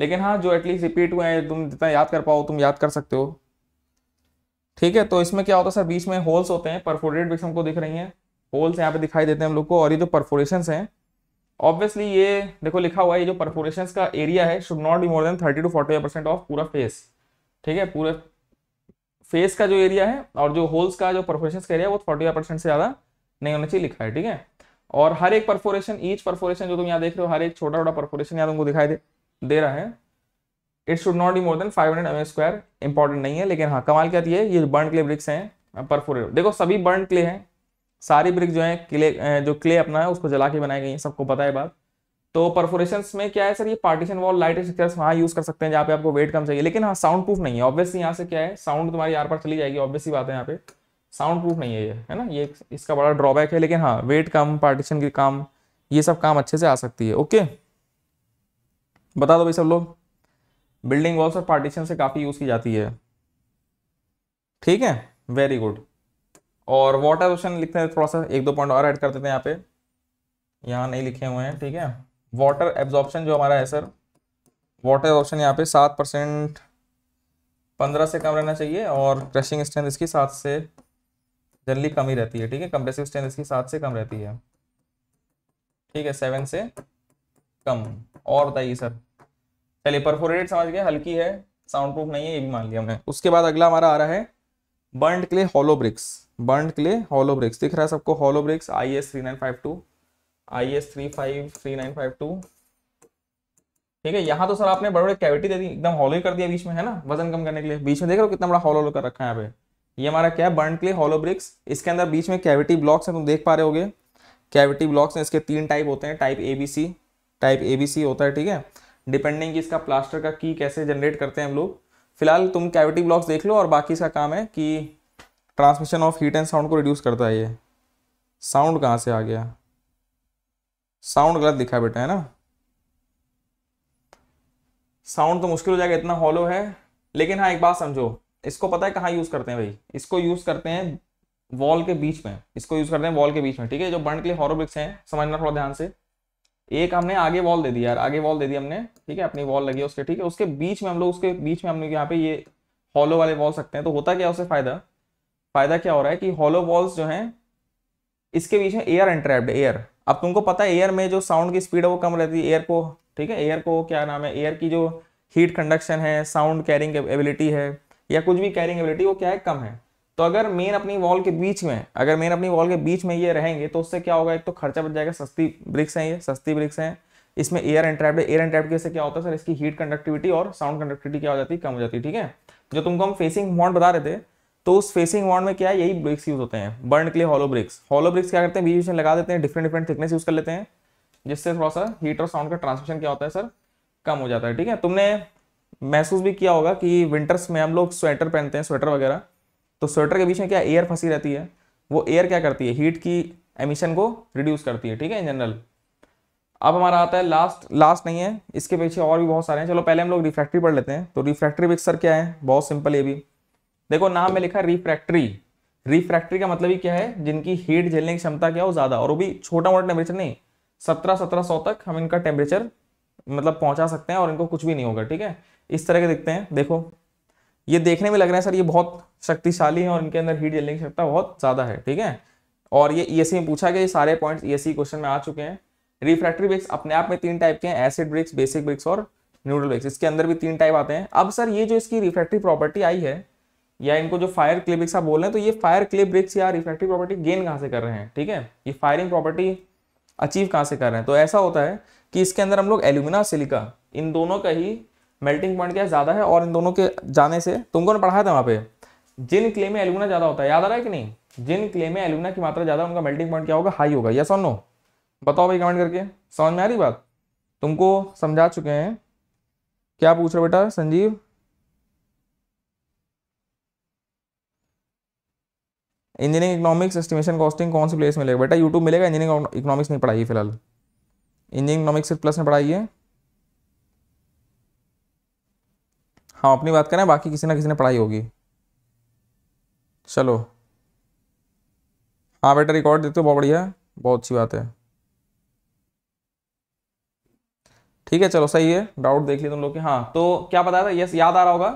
लेकिन हाँ जो एटलीस्ट रिपीट हुए हैं तुम जितना याद कर पाओ तुम याद कर सकते हो ठीक है तो इसमें क्या होता है सर बीच में होल्स होते हैं परफोरेटेड बिक्स हमको दिख रही हैं होल्स यहाँ पे दिखाई देते हैं हम लोग को और ये जो परफोरेशन हैं ऑब्वियसली ये देखो लिखा हुआ है ये जो परफोरेशन का एरिया है should not be more than thirty to forty percent of पूरा फेस ठीक है पूरे फेस का जो एरिया है और जो होल्स का जो परफोरेशन का एरिया है वो फोर्टी परसेंट से ज़्यादा नहीं होना चाहिए लिखा है ठीक है और हर एक परफोरेशन ईच परफोरेशन जो तुम यहाँ देख रहे हो हर एक छोटा छोटा परफोरेशन यहाँ तुमको दिखाई दे दे रहा है it should not be more than 500 hundred M square important नहीं है लेकिन हाँ कमाल क्या ये ये बर्न क्ले ब्रिक्स हैं परफोरेट देखो सभी बर्न क्ले हैं सारी ब्रिक्स जो है क्ले जो क्ले अपना है उसको जला के बनाई गई है सबको पता है बात तो परफोरेशन में क्या है सर ये पार्टीशन वॉल लाइट स्ट्रक्चर्स वहाँ यूज कर सकते हैं जहाँ पे आपको वेट कम चाहिए लेकिन हाँ साउंड प्रूफ नहीं है ऑब्वियसली यहाँ से क्या है साउंड तुम्हारी आर पर चली जाएगी ऑब्वियसली बात है यहाँ पे साउंड प्रूफ नहीं है ये है ना ये इसका बड़ा ड्रॉबैक है लेकिन हाँ वेट कम पार्टीशन के काम ये सब काम अच्छे से आ सकती है ओके बता दो भाई सब लोग बिल्डिंग वॉल्स और पार्टीशन से काफ़ी यूज़ की जाती है ठीक है वेरी गुड और वाटर क्वेश्चन लिखते हैं थोड़ा सा एक दो पॉइंट और ऐड कर देते हैं यहाँ पे यहाँ नहीं लिखे हुए हैं ठीक है वाटर एब्जॉर्प्शन जो हमारा है सर वाटर ऑप्शन यहाँ पे सात परसेंट पंद्रह से कम रहना चाहिए और क्रशिंग स्ट्रेंथ इसकी सात से जनरली कम ही रहती है ठीक है कंप्रेसिव स्ट्रेंथ इसकी सात से कम रहती है ठीक है सेवन से कम और बताइए सर चलिए परफोरेटेड समझ गए हल्की है साउंड प्रूफ नहीं है ये भी मान लिया हमने उसके बाद अगला हमारा आ रहा है burn clay hollow bricks burn clay hollow bricks दिख रहा है सबको hollow bricks I S three nine five two I S three five three nine five two ठीक है यहाँ तो सर आपने बड़े बड़े कैविटी दे दी एकदम हॉलो ही कर दिया बीच में है ना वजन कम करने के लिए बीच में देख रहे हो कितना बड़ा हॉलो कर रखा है यहाँ पे ये हमारा क्या है बर्न क्ले हॉलो ब्रिक्स इसके अंदर बीच में कैविटी ब्लॉक्स हैं तुम देख पा रहे होगे कैविटी ब्लॉक्स हैं इसके तीन टाइप होते हैं type A B C type A B C होता है ठीक है डिपेंडिंग कि इसका प्लास्टर का की कैसे जनरेट करते हैं हम लोग फिलहाल तुम कैविटी ब्लॉक्स देख लो और बाकी इसका काम है कि transmission of heat and sound को रिड्यूस करता है ये साउंड कहाँ से आ गया साउंड गलत दिखा बेटा है ना साउंड तो मुश्किल हो जाएगा इतना हॉलो है लेकिन हाँ एक बात समझो इसको पता है कहाँ यूज करते हैं भाई इसको यूज करते हैं वॉल के बीच में इसको यूज करते हैं वॉल के बीच में ठीक है जो बर्न के लिए हॉरोब्रिक्स हैं समझना थोड़ा ध्यान से एक हमने आगे वॉल दे दी यार आगे वॉल दे दी हमने ठीक है अपनी वॉल लगी है उसके ठीक है उसके बीच में हम लोग उसके बीच में हम लोग यहाँ पे ये हॉलो वाले वॉल सकते हैं तो होता क्या उससे फायदा फायदा क्या हो रहा है कि हॉलो वॉल्स जो हैं इसके बीच में एयर एंट्रैप्ड एयर अब तुमको पता है एयर में जो साउंड की स्पीड है वो कम रहती है एयर को ठीक है एयर को क्या नाम है एयर की जो हीट कंडक्शन है साउंड कैरिंग एबिलिटी है या कुछ भी कैरिंग एबिलिटी वो क्या है कम है तो अगर मेन अपनी वॉल के बीच में अगर मेन अपनी वॉल के बीच में ये रहेंगे तो उससे क्या होगा एक तो खर्चा बच जाएगा सस्ती ब्रिक्स हैं ये सस्ती ब्रिक्स हैं इसमें एयर एंट्रैप्ड एयर एंट्रैप्ड की क्या होता है सर इसकी हीट कंडक्टिविटी और साउंड कंडक्टिविटी क्या हो जाती है कम हो जाती है ठीक है जो तुमको हम फेसिंग वॉन्ड बता रहे थे तो उस फेसिंग वॉन्ड में क्या है यही ब्रिक्स यूज होते हैं बर्न के लिए हॉलो ब्रिक्स हॉलो ब्रिक्स क्या करते हैं बीच में लगा देते हैं डिफरेंट डिफरेंट थिकनेस यूज कर लेते हैं जिससे थोड़ा सा हीट और साउंड का ट्रांसमिशन क्या होता है सर कम हो जाता है ठीक है तुमने महसूस भी किया होगा कि विंटर्स में हम लोग स्वेटर पहनते हैं स्वेटर वगैरह तो स्वेटर के बीच में क्या एयर फंसी रहती है वो एयर क्या करती है हीट की एमिशन को रिड्यूस करती है ठीक है इन जनरल अब हमारा आता है लास्ट लास्ट नहीं है इसके पीछे और भी बहुत सारे हैं चलो पहले हम लोग रिफ्रैक्ट्री पढ़ लेते हैं तो रिफ्रैक्ट्री मिक्सर क्या है बहुत सिंपल ये भी देखो नाम में लिखा है रिफ्रैक्ट्री रिफ्रैक्ट्री का मतलब ही क्या है जिनकी हीट झेलने की क्षमता क्या हो ज़्यादा और वो भी छोटा मोटा टेम्परेचर नहीं सत्रह सत्रह सौ तक हम इनका टेम्परेचर मतलब पहुंचा सकते हैं और इनको कुछ भी नहीं होगा ठीक है इस तरह के दिखते हैं देखो ये देखने में लग रहे हैं सर ये बहुत शक्तिशाली है और इनके अंदर हीट जलने की क्षमता बहुत ज़्यादा है ठीक है और ये ई e में पूछा गया ये सारे पॉइंट्स ई क्वेश्चन में आ चुके हैं रिफ्रैक्ट्री ब्रिक्स अपने आप में तीन टाइप के हैं एसिड ब्रिक्स बेसिक ब्रिक्स और न्यूडल ब्रिक्स इसके अंदर भी तीन टाइप आते हैं अब सर ये जो इसकी रिफ्रैक्ट्री प्रॉपर्टी आई है या इनको जो फायर क्ले ब्रिक्स आप बोल रहे हैं तो ये फायर क्ले ब्रिक्स या रिफ्रैक्ट्री प्रॉपर्टी गेन कहाँ से कर रहे हैं ठीक है ये फायरिंग प्रॉपर्टी अचीव कहाँ से कर रहे हैं तो ऐसा होता है कि इसके अंदर हम लोग एल्यूमिना सिलिका इन दोनों का ही मेल्टिंग पॉइंट क्या ज़्यादा है और इन दोनों के जाने से तुमको ने पढ़ाया था वहाँ पे जिन क्ले में एलुमिना ज़्यादा होता है याद आ रहा है कि नहीं जिन क्ले में एलुमिना की मात्रा ज़्यादा उनका मेल्टिंग पॉइंट क्या होगा हाई होगा या सोनो बताओ भाई कमेंट करके समझ में आ रही बात तुमको समझा चुके हैं क्या पूछ रहे बेटा Sanjeev engineering economics estimation costing कौन सी प्लेस मिलेगा बेटा यूट्यूब मिलेगा इंजीनियरिंग इकोनॉमिक्स नहीं पढ़ाई फिलहाल इंजीनियरिंग इकोनॉमिक्स प्लस में पढ़ाई है हम अपनी बात करें बाकी किसी ना किसी ने पढ़ाई होगी चलो हाँ बेटा रिकॉर्ड देते हो बहुत बढ़िया बहुत अच्छी बात है ठीक है चलो सही है डाउट देख लिया तुम लोग के हाँ तो क्या बताया था यस याद आ रहा होगा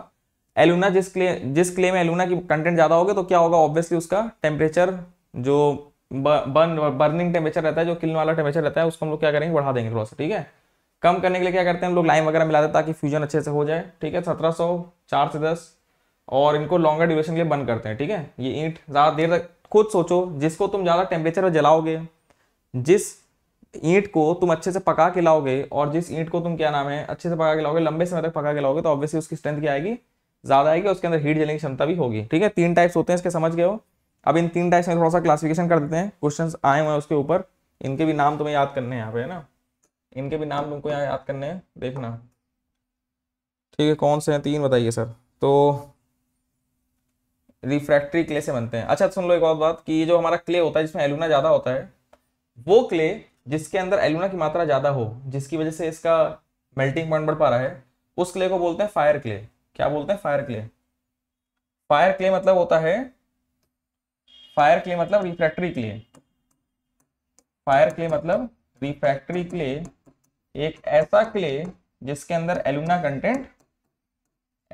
एलुना जिस क्ले जिस क्ले में एलुना की कंटेंट ज़्यादा होगा तो क्या होगा ऑब्वियसली उसका टेम्परेचर जो बर्न बर्निंग टेम्परेचर रहता है जो किलन वाला टेम्परेचर रहता है उसको हम लोग क्या करेंगे बढ़ा देंगे थोड़ा सा ठीक है कम करने के लिए क्या करते हैं हम लोग लाइन वगैरह मिलाते हैं ताकि फ्यूजन अच्छे से हो जाए ठीक है सत्रह सौ चार से दस और इनको लॉन्गर ड्यूरेशन के लिए बंद करते हैं ठीक है ये ईंट ज़्यादा देर तक खुद सोचो जिसको तुम ज़्यादा टेम्परेचर में जलाओगे जिस ईंट को तुम अच्छे से पका के लाओगे और जिस ईंट को तुम क्या नाम है अच्छे से पका के लाओगे लंबे समय तक पका के लाओगे तो ऑब्वियसली उसकी स्ट्रेंथ क्या आएगी ज़्यादा आएगी उसके अंदर हीट जलने की क्षमता भी होगी ठीक है तीन टाइप्स होते हैं इसके समझ गए हो अब इन तीन टाइप्स में थोड़ा सा क्लासिफिकेशन कर देते हैं क्वेश्चन आए हुए हैं उसके ऊपर इनके भी नाम तुम्हें याद करने हैं यहाँ पे है ना इनके भी नाम तुमको यहाँ याद करने हैं देखना ठीक है कौन से हैं तीन बताइए सर तो रिफ्रैक्ट्री क्ले से बनते हैं अच्छा सुन लो एक और बात कि ये जो हमारा क्ले होता है जिसमें एलुना ज़्यादा होता है वो क्ले जिसके अंदर एलुना की मात्रा ज़्यादा हो जिसकी वजह से इसका मेल्टिंग पॉइंट बढ़ पा रहा है उस क्ले को बोलते हैं फायर क्ले क्या बोलते हैं फायर क्ले फायर क्ले मतलब होता है फायर क्ले मतलब रिफ्रैक्ट्री क्ले फायर क्ले मतलब रिफ्रैक्ट्री क्ले एक ऐसा क्ले जिसके अंदर एलुमना कंटेंट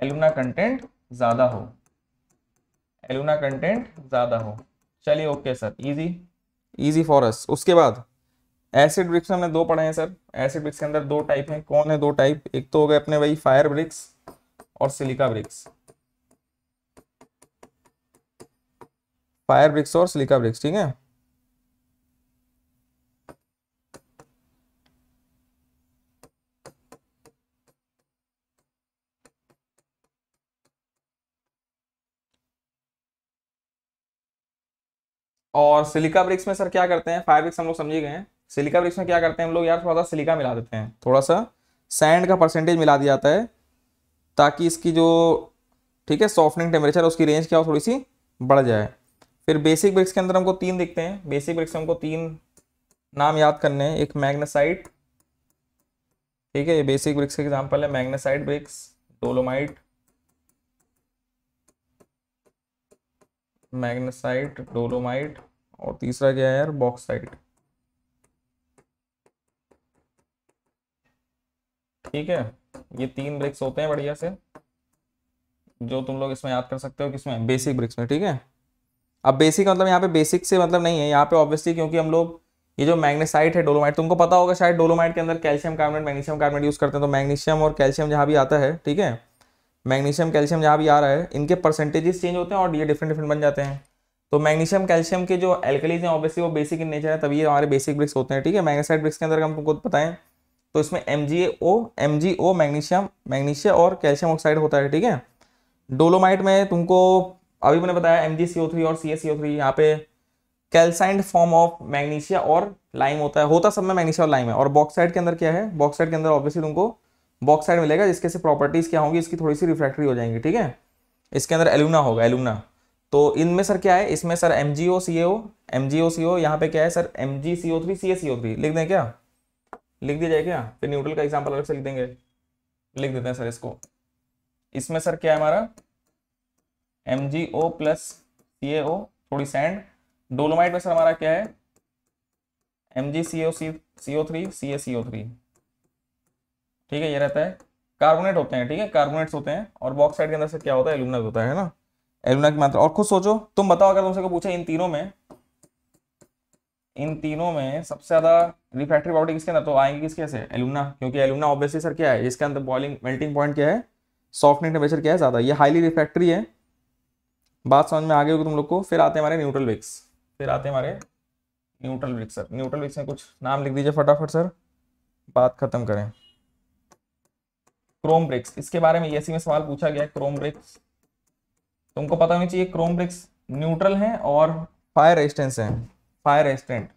एलुमना कंटेंट ज्यादा हो एलुमना कंटेंट ज्यादा हो चलिए okay sir easy easy for us उसके बाद एसिड ब्रिक्स हमने दो पढ़े हैं सर एसिड ब्रिक्स के अंदर दो टाइप हैं कौन है दो टाइप एक तो हो गए अपने वही फायर ब्रिक्स और सिलिका ब्रिक्स फायर ब्रिक्स और सिलिका ब्रिक्स ठीक है और सिलिका ब्रिक्स में सर क्या करते हैं फायर ब्रिक्स हम लोग समझे गए हैं सिलिका ब्रिक्स में क्या करते हैं हम लोग यार थोड़ा सा सिलिका मिला देते हैं थोड़ा सा सैंड का परसेंटेज मिला दिया जाता है ताकि इसकी जो ठीक है सॉफ्टनिंग टेम्परेचर उसकी रेंज क्या हो थोड़ी सी बढ़ जाए फिर बेसिक ब्रिक्स के अंदर हमको तीन दिखते हैं बेसिक ब्रिक्स हमको तीन नाम याद करने हैं एक मैग्नेसाइट ठीक है ये बेसिक ब्रिक्स का एग्जाम्पल है magnesite bricks dolomite magnesite dolomite और तीसरा क्या है यार बॉक्साइट ठीक है ये तीन ब्रिक्स होते हैं बढ़िया से जो तुम लोग इसमें याद कर सकते हो किसमें बेसिक ब्रिक्स में ठीक है अब बेसिक मतलब यहाँ पे बेसिक से मतलब नहीं है यहाँ पे ऑब्वियसली क्योंकि हम लोग ये जो मैग्नेसाइट है डोलोमाइट तुमको पता होगा शायद डोलोमाइट के अंदर calcium carbonate magnesium carbonate use करते हैं तो मैग्नीशियम और कैल्शियम जहाँ भी आता है ठीक है मैग्नीशियम कैल्शियम जहाँ भी आ रहा है इनके परसेंटेजेस चेंज होते हैं और ये डिफरेंट डिफरेंट बन जाते हैं तो मैग्नीशियम कैल्शियम के जो एल्कलीज हैं ऑब्वियसली वो बेसिक इन नेचर है तभी हमारे बेसिक ब्रिक्स होते हैं ठीक है मैग्नेसाइड ब्रिक्स के अंदर हम तुमको बताएं तो इसमें M G O M G O magnesium magnesia और कैल्शियम ऑक्साइड होता है ठीक है डोलोमाइट में तुमको अभी मैंने बताया M G C O three और C S C O three यहाँ पे कैल्साइंड फॉर्म ऑफ मैग्नीशिया और लाइम होता है होता सब में मैग्नीशिया और लाइम है और बॉक्साइड के अंदर क्या है बॉक्साइड के अंदर ऑब्वियसली तुमको बॉक्साइड मिलेगा जिसके से प्रॉपर्टीज़ क्या होंगी इसकी थोड़ी सी रिफ्रैक्ट्री हो जाएंगी ठीक है इसके अंदर एलुना होगा एलुना तो इनमें सर क्या है इसमें sir M G O C O M G O C O यहाँ पे क्या है sir M G C O three C A C O three लिख दें क्या लिख दिया जाए क्या फिर न्यूट्रल का एग्जाम्पल अलग से लिख देंगे लिख देते हैं सर इसको इसमें सर क्या है हमारा एम जी ओ प्लस सी ए ओ थोड़ी सैंड डोलोमाइट में सर हमारा क्या है M G C O C C O three C A C O three ठीक है ये रहता है कार्बोनेट होते हैं ठीक है कार्बोनेट्स होते हैं और बॉक्साइड के अंदर से क्या होता है एलुमिना होता है ना एलुमिना की मात्रा और खुद सोचो तुम बताओ अगर तुमसे को पूछे इन तीनों में इन तीनों में सबसे ज्यादा रिफ्रैक्टरी प्रॉपर्टी किसके अंदर तो आएंगे किसके से एलुमिना क्योंकि एलुमिना ऑब्वियसली सर क्या है इसके अंदर बॉइलिंग मेल्टिंग पॉइंट क्या है सॉफ्टनिंग टेम्परेचर क्या है ज्यादा ये हाईली रिफ्रैक्टरी है बात समझ में आ गई होगी तुम लोग को फिर आते हैं हमारे न्यूट्रल विक्स फिर आते हैं हमारे neutral bricks sir neutral bricks में कुछ नाम लिख दीजिए फटाफट सर बात खत्म करें क्रोम ब्रिक्स इसके बारे में एसी में सवाल पूछा गया क्रोम ब्रिक्स तुमको पता होना चाहिए क्रोम ब्रिक्स न्यूट्रल हैं और फायर रेजिस्टेंस हैं फायर रेजिस्टेंट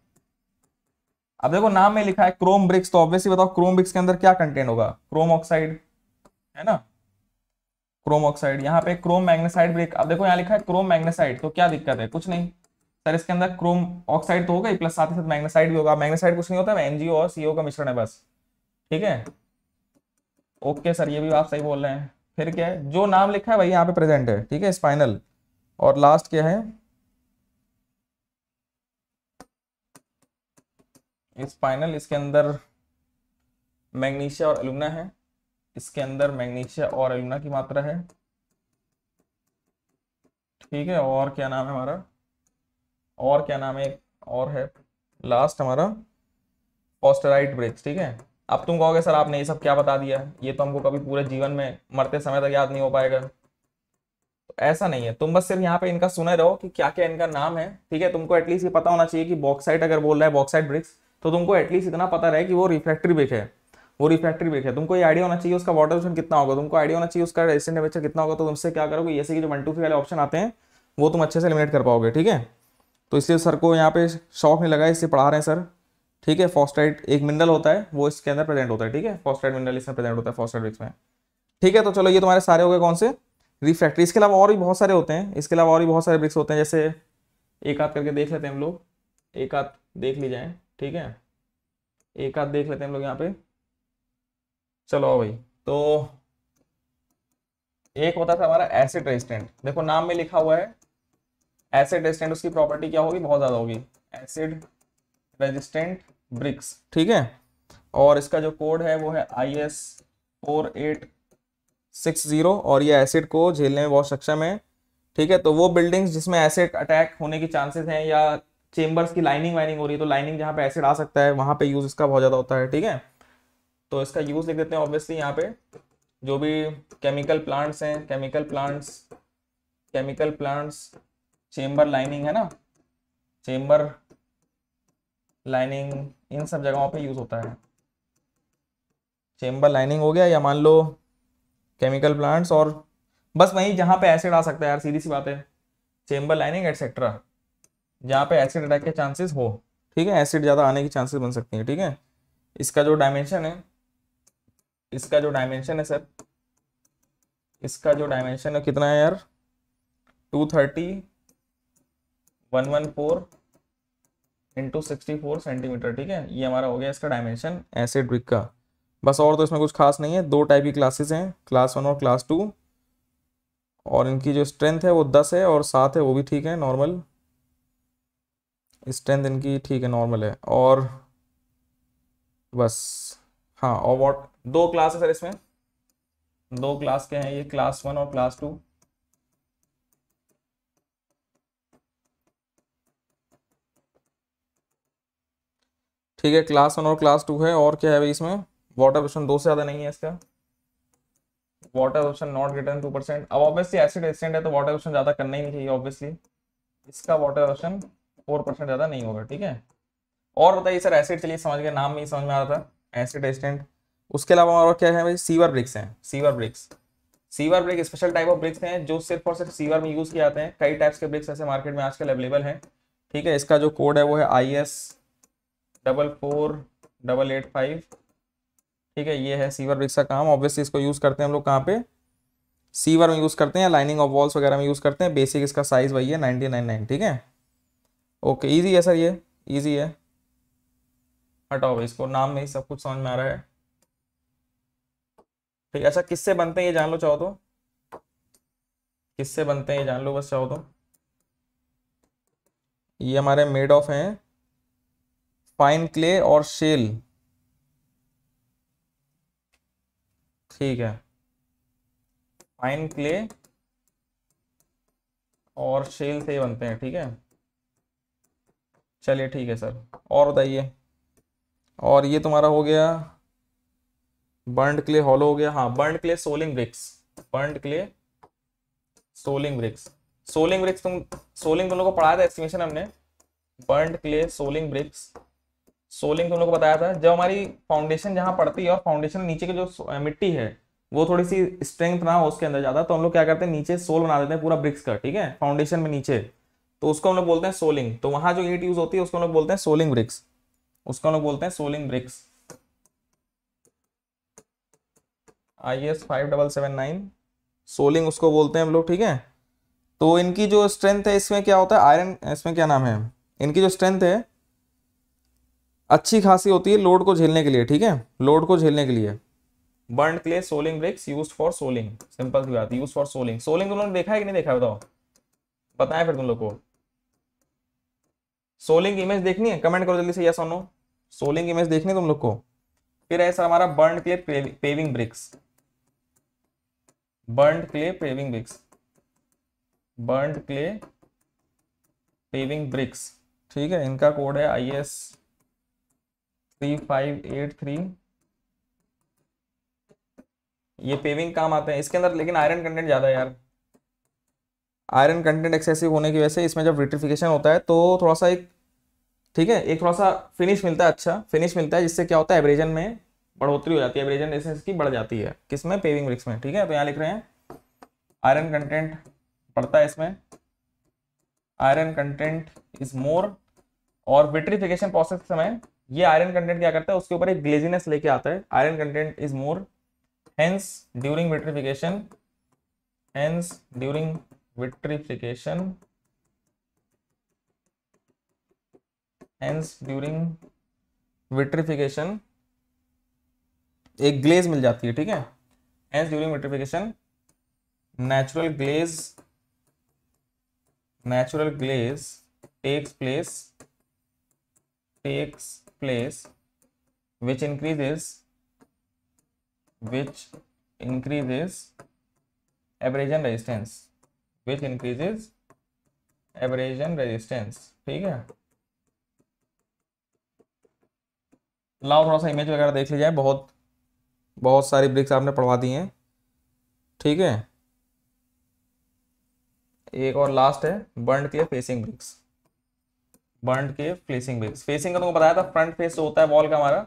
अब देखो नाम में लिखा है क्रोम ब्रिक्स तो ऑब्वियसली बताओ क्रोम ब्रिक्स के अंदर क्या कंटेंट होगा क्रोम ऑक्साइड है ना क्रोम ऑक्साइड यहाँ पे क्रोम मैग्नेसाइड ब्रिक अब देखो यहाँ लिखा है क्रोम मैग्नेसाइड तो क्या दिक्कत है कुछ नहीं सर इसके अंदर क्रोम ऑक्साइड तो होगा प्लस साथ ही साथ मैग्नेसाइड भी होगा मैग्नेसाइड कुछ नहीं होता है एमजीओ और सीओ का मिश्रण है बस ठीक है ओके सर ये भी आप सही बोल रहे हैं फिर क्या है जो नाम लिखा है वही यहाँ पे प्रेजेंट है ठीक है स्पाइनल और लास्ट क्या है स्पाइनल इसके अंदर मैग्नीशिया और एलुमिना है इसके अंदर मैग्नीशिया और एलुमिना की मात्रा है ठीक है और क्या नाम है हमारा और क्या नाम है और है लास्ट हमारा पोस्टराइट ब्रिज ठीक है अब तुम कहोगे सर आपने ये सब क्या बता दिया ये तो हमको कभी पूरे जीवन में मरते समय तक याद नहीं हो पाएगा तो ऐसा नहीं है तुम बस सिर्फ यहाँ पे इनका सुने रहो कि क्या क्या इनका नाम है ठीक है तुमको एटलीस्ट ये पता होना चाहिए कि बॉक्साइट अगर बोल रहा है बॉक्साइट ब्रिक्स तो तुमको एटलीस्ट इतना पता रहे कि वो रिफ्रैक्ट्री ब्रिक है वो रिफ्रैक्ट्री ब्रिक है तुमको ये आइडिया होना चाहिए उसका वाटर ऑप्शन कितना होगा तुमको आइडिया होना चाहिए उसका रेसिडेंट टेम्परेचर कितना होगा तो तुमसे क्या करोगे ऐसे की जो वन टू थ्री वाले ऑप्शन आते हैं वो तुम अच्छे से एलिमिनेट कर पाओगे ठीक है तो इसलिए सर को यहाँ पे शौक नहीं लगा इससे पढ़ा रहे हैं सर ठीक है फॉस्टाइड एक मिनरल होता है वो इसके अंदर प्रेजेंट होता है ठीक है फॉस्टाइड मिनरल इसमें प्रेजेंट होता है फॉस्टाइड ब्रिक्स में ठीक है तो चलो ये तुम्हारे सारे हो गए कौन से रिफ्रैक्टरी इसके अलावा और भी बहुत सारे होते हैं इसके अलावा और भी बहुत सारे ब्रिक्स होते हैं जैसे एक आध करके देख लेते हैं हम लोग एक आध देख ली जाए ठीक है एक आध देख लेते हैं हम लोग यहाँ पे चलो भाई तो एक होता था हमारा एसिड रेजिस्टेंट देखो नाम में लिखा हुआ है एसिड रेजिस्टेंट उसकी प्रॉपर्टी क्या होगी बहुत ज़्यादा होगी एसिड रेजिस्टेंट ब्रिक्स ठीक है और इसका जो कोड है वो है I S four eight six zero और ये एसिड को झेलने में बहुत सक्षम है ठीक है तो वो बिल्डिंग्स जिसमें एसिड अटैक होने की चांसेस हैं या चेम्बर्स की लाइनिंग वाइनिंग हो रही है तो लाइनिंग जहाँ पे एसिड आ सकता है वहाँ पे यूज़ इसका बहुत ज़्यादा होता है ठीक है तो इसका यूज़ लिख देते हैं ऑब्वियसली यहाँ पे जो भी केमिकल प्लांट्स हैं chemical plants chemical plants chamber lining है ना चेम्बर लाइनिंग इन सब जगहों पे यूज़ होता है चेम्बर लाइनिंग हो गया या मान लो केमिकल प्लांट्स और बस वहीं जहाँ पे एसिड आ सकता है यार सीधी सी बात है चेम्बर लाइनिंग एटसेट्रा जहाँ पे एसिड अटैक के चांसेस हो ठीक है एसिड ज़्यादा आने की चांसेस बन सकती हैं ठीक है इसका जो डायमेंशन है इसका जो डायमेंशन है सर इसका जो डायमेंशन है कितना है यार two thirty one one four into sixty four centimeter ठीक है ये हमारा हो गया इसका डायमेंशन एसिड रिक का बस और तो इसमें कुछ खास नहीं है दो टाइप की क्लासेस हैं क्लास वन और क्लास टू और इनकी जो स्ट्रेंथ है वो दस है और सात है वो भी ठीक है नॉर्मल स्ट्रेंथ इनकी ठीक है नॉर्मल है और बस हाँ और वॉट दो क्लास है सर इसमें दो क्लास के हैं ये क्लास वन और क्लास टू ठीक है क्लास वन और क्लास टू है और क्या है भाई इसमें वाटर ऑप्शन दो से ज़्यादा नहीं है इसका water option not greater two percent अब ऑब्वियसली एसिड एसेंट है तो वाटर ऑप्शन ज़्यादा करना ही नहीं चाहिए ऑब्वियसली इसका वाटर ऑप्शन फोर परसेंट ज़्यादा नहीं होगा ठीक है और बताइए सर एसिड चलिए समझ गया नाम नहीं समझ में आ रहा था एसिड एसेंट उसके अलावा और क्या है भाई सीवर ब्रिक्स हैं sewer bricks sewer brick special type of bricks हैं जो सिर्फ और सिर्फ सीवर में यूज़ किए जाते हैं कई टाइप्स के ब्रिक्स ऐसे मार्केट में आजकल अवेलेबल हैं ठीक है इसका जो कोड है वो है I S double four double eight five ठीक है ये है सीवर ब्रिक्स का काम ऑब्वियसली इसको यूज़ करते हैं हम लोग कहाँ पे सीवर में यूज़ करते हैं लाइनिंग ऑफ वॉल्स वगैरह में यूज़ करते हैं बेसिक इसका साइज़ वही है नाइनटी नाइन नाइन ठीक है ओके ईजी है सर ये ईजी है हटाओ भाई इसको नाम में ही सब कुछ समझ में आ रहा है ठीक है अच्छा किससे बनते हैं ये जान लो चाहो तो किससे बनते हैं ये जान लो बस चाहो तो ये हमारे मेड ऑफ हैं पाइन क्ले और शेल ठीक है पाइन क्ले और शेल से ही बनते हैं ठीक है चलिए ठीक है सर और बताइए और ये तुम्हारा हो गया बर्ड क्ले हॉलो हो गया हाँ burnt clay soling bricks burnt clay soling bricks soling bricks तुम सोलिंग तुम लोग को पढ़ाया था एस्टिमेशन हमने burnt clay soling bricks soling तुम लोग को बताया था जब हमारी फाउंडेशन जहाँ पड़ती है और फाउंडेशन नीचे की जो मिट्टी है वो थोड़ी सी स्ट्रेंथ ना हो उसके अंदर ज़्यादा तो हम लोग क्या करते हैं नीचे सोल बना देते हैं पूरा ब्रिक्स का ठीक है फाउंडेशन में नीचे तो उसको हम लोग बोलते हैं सोलिंग तो वहाँ जो ईट यूज होती है उसको हम लोग बोलते हैं सोलिंग ब्रिक्स उसको हम लोग बोलते हैं soling bricks I S five double seven nine soling उसको बोलते हैं हम लोग ठीक है तो इनकी जो स्ट्रेंथ है इसमें क्या होता है आयरन इसमें क्या नाम है इनकी जो स्ट्रेंथ है अच्छी खासी होती है लोड को झेलने के लिए ठीक है लोड को झेलने के लिए burn clay soling bricks use for soling simple सी बात यूज फॉर सोलिंग सोलिंग तुमने देखा है कि नहीं देखा बताओ बताया फिर तुम लोग को सोलिंग इमेज देखनी है कमेंट करो जल्दी से यस सोनो नो सोलिंग इमेज देखनी है तुम लोग को फिर ऐसा हमारा burn clay paving bricks burn clay paving bricks burn clay paving bricks ठीक है इनका कोड है I S three five eight three ये पेविंग काम आते हैं इसके अंदर लेकिन आयरन कंटेंट ज़्यादा है यार आयरन कंटेंट एक्सेसिव होने की वजह से इसमें जब विट्रिफिकेशन होता है तो थोड़ा सा एक ठीक है एक थोड़ा सा फिनिश मिलता है अच्छा फिनिश मिलता है जिससे क्या होता है एवरेजन में बढ़ोतरी हो जाती है एवरेजन रेसेंस की बढ़ जाती है किसमें पेविंग ब्रिक्स में ठीक है तो यहाँ लिख रहे हैं आयरन कंटेंट बढ़ता है इसमें आयरन कंटेंट इज मोर और विट्रिफिकेशन प्रोसेस के समय ये आयरन कंटेंट क्या करता है उसके ऊपर एक ग्लेजीनेस लेके आता है iron content is more hence during vitrification hence during vitrification hence during vitrification एक ग्लेज मिल जाती है ठीक है hence during vitrification natural glaze natural glaze takes place takes place which increases which increases abrasion resistance which increases abrasion resistance ठीक है लाओ थोड़ा सा इमेज वगैरह देख लीजिए बहुत बहुत सारी ब्रिक्स आपने पढ़वा दी हैं ठीक है एक और लास्ट है बर्न की फेसिंग ब्रिक्स बर्न के फेसिंग ब्रिक्स फेसिंग का तुमको बताया था फ्रंट फेस होता है वॉल का हमारा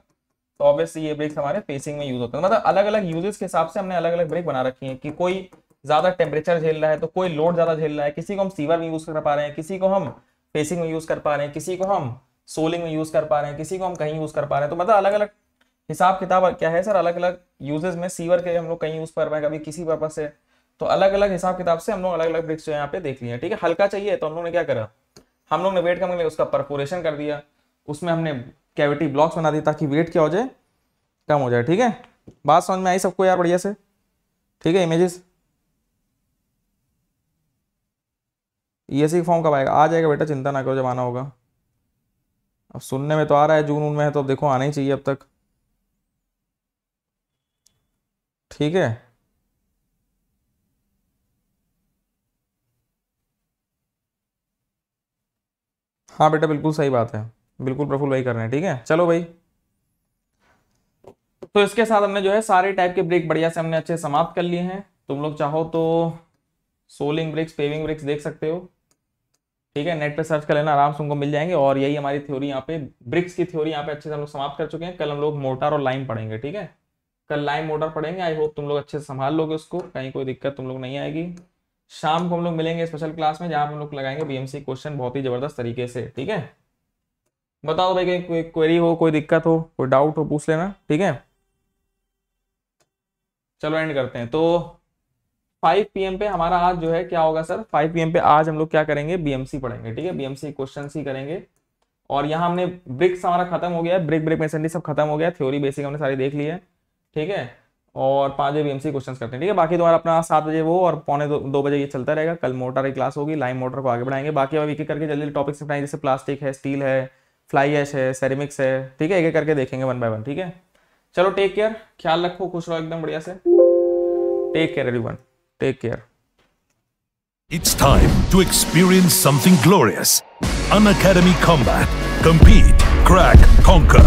तो ऑब्वियसली ये ब्रिक्स हमारे फेसिंग में यूज होते हैं मतलब अलग अलग यूजेस के हिसाब से हमने अलग अलग ब्रिक बना रखी है कि कोई ज्यादा टेम्परेचर झेल रहा है तो कोई लोड ज्यादा झेल रहा है किसी को हम सीवर में यूज कर पा रहे हैं किसी को हम फेसिंग में यूज कर पा रहे हैं किसी को हम सोलिंग में यूज कर पा रहे हैं किसी को हम कहीं यूज कर पा रहे हैं तो मतलब अलग अलग हिसाब किताब क्या है सर अलग अलग यूजेस में सीवर के हम लोग कहीं यूज कर पाए कभी किसी पर्पज से तो अलग अलग हिसाब किताब से हम लोग अलग अलग ब्रिक्स जो यहाँ पे देख लिए ठीक है हल्का चाहिए तो हम लोग ने क्या करा हम लोग ने वेट कम करने उसका परपोरेशन कर दिया उसमें हमने कैविटी ब्लॉक्स बना दी ताकि वेट क्या हो जाए कम हो जाए ठीक है बात समझ में आई सबको यार बढ़िया से ठीक है इमेजेस ईएससी फॉर्म कब आएगा आ जाएगा बेटा चिंता ना करो जब आना होगा अब सुनने में तो आ रहा है जून उन में है तो अब देखो आना ही चाहिए अब तक ठीक है हाँ बेटा बिल्कुल सही बात है बिल्कुल प्रफुल भाई कर रहे हैं ठीक है चलो भाई तो इसके साथ हमने जो है सारे टाइप के ब्रेक बढ़िया से हमने अच्छे समाप्त कर लिए हैं तुम लोग चाहो तो सोलिंग ब्रेक्स पेविंग ब्रेक्स देख सकते हो ठीक है नेट पे सर्च कर लेना आराम से उनको मिल जाएंगे और यही हमारी थ्योरी यहाँ पे ब्रिक्स की थ्योरी यहाँ पे अच्छे से हम लोग समाप्त कर चुके हैं कल हम लोग मोटर और लाइम पढ़ेंगे ठीक है कल लाइम मोटर पढ़ेंगे आई होप तुम लोग अच्छे से संभाल लोगे उसको कहीं कोई दिक्कत तुम लोग नहीं आएगी शाम को हम लोग मिलेंगे स्पेशल क्लास में जहां हम लोग लगाएंगे बीएमसी क्वेश्चन बहुत ही जबरदस्त तरीके से ठीक है बताओ भाई कोई क्वेरी हो कोई दिक्कत हो कोई डाउट हो पूछ लेना ठीक है चलो एंड करते हैं तो 5 पीएम पे हमारा आज जो है क्या होगा सर 5 पीएम पे आज हम लोग क्या करेंगे बीएमसी पढ़ेंगे ठीक है बीएमसी क्वेश्चन ही करेंगे और यहाँ हमने ब्रिक्स हमारा खत्म हो गया है ब्रिक ब्रिक मेसेंडी सब खत्म हो गया थ्योरी बेसिक हमने सारी देख ली है ठीक है और पाँच बजे बीएमसी क्वेश्चंस करते हैं ठीक है बाकी तुम्हारा तो अपना सात बजे वो और पौने दो, दो बजे ये चलता रहेगा कल मोटर की क्लास होगी लाइन मोटर को आगे बढ़ाएंगे बाकी अब एक एक करके जल्दी टॉपिक्स बनाएंगे जैसे प्लास्टिक है स्टील है फ्लाई ऐश है सेरेमिक्स है ठीक है एक एक करके देखेंगे वन बाय वन ठीक है चलो टेक केयर ख्याल रखो खुश रहो एकदम बढ़िया से take care everyone take care It's time to experience something glorious. An Academy Combat. Compete, crack, conquer.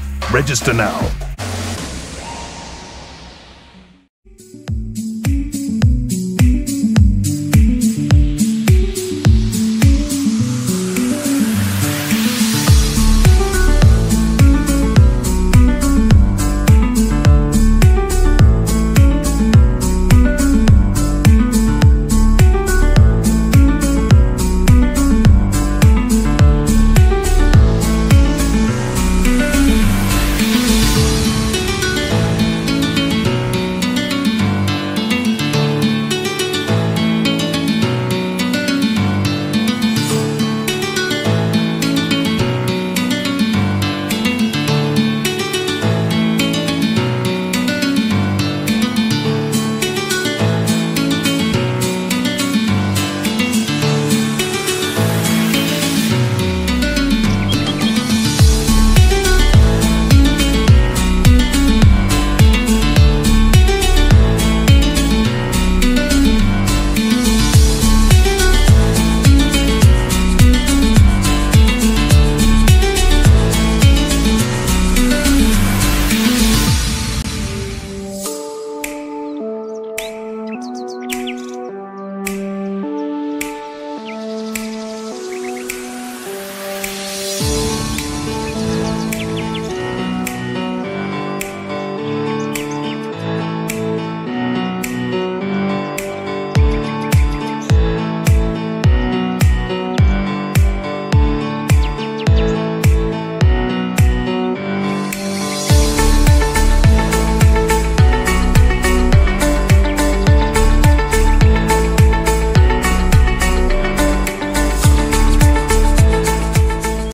Register now.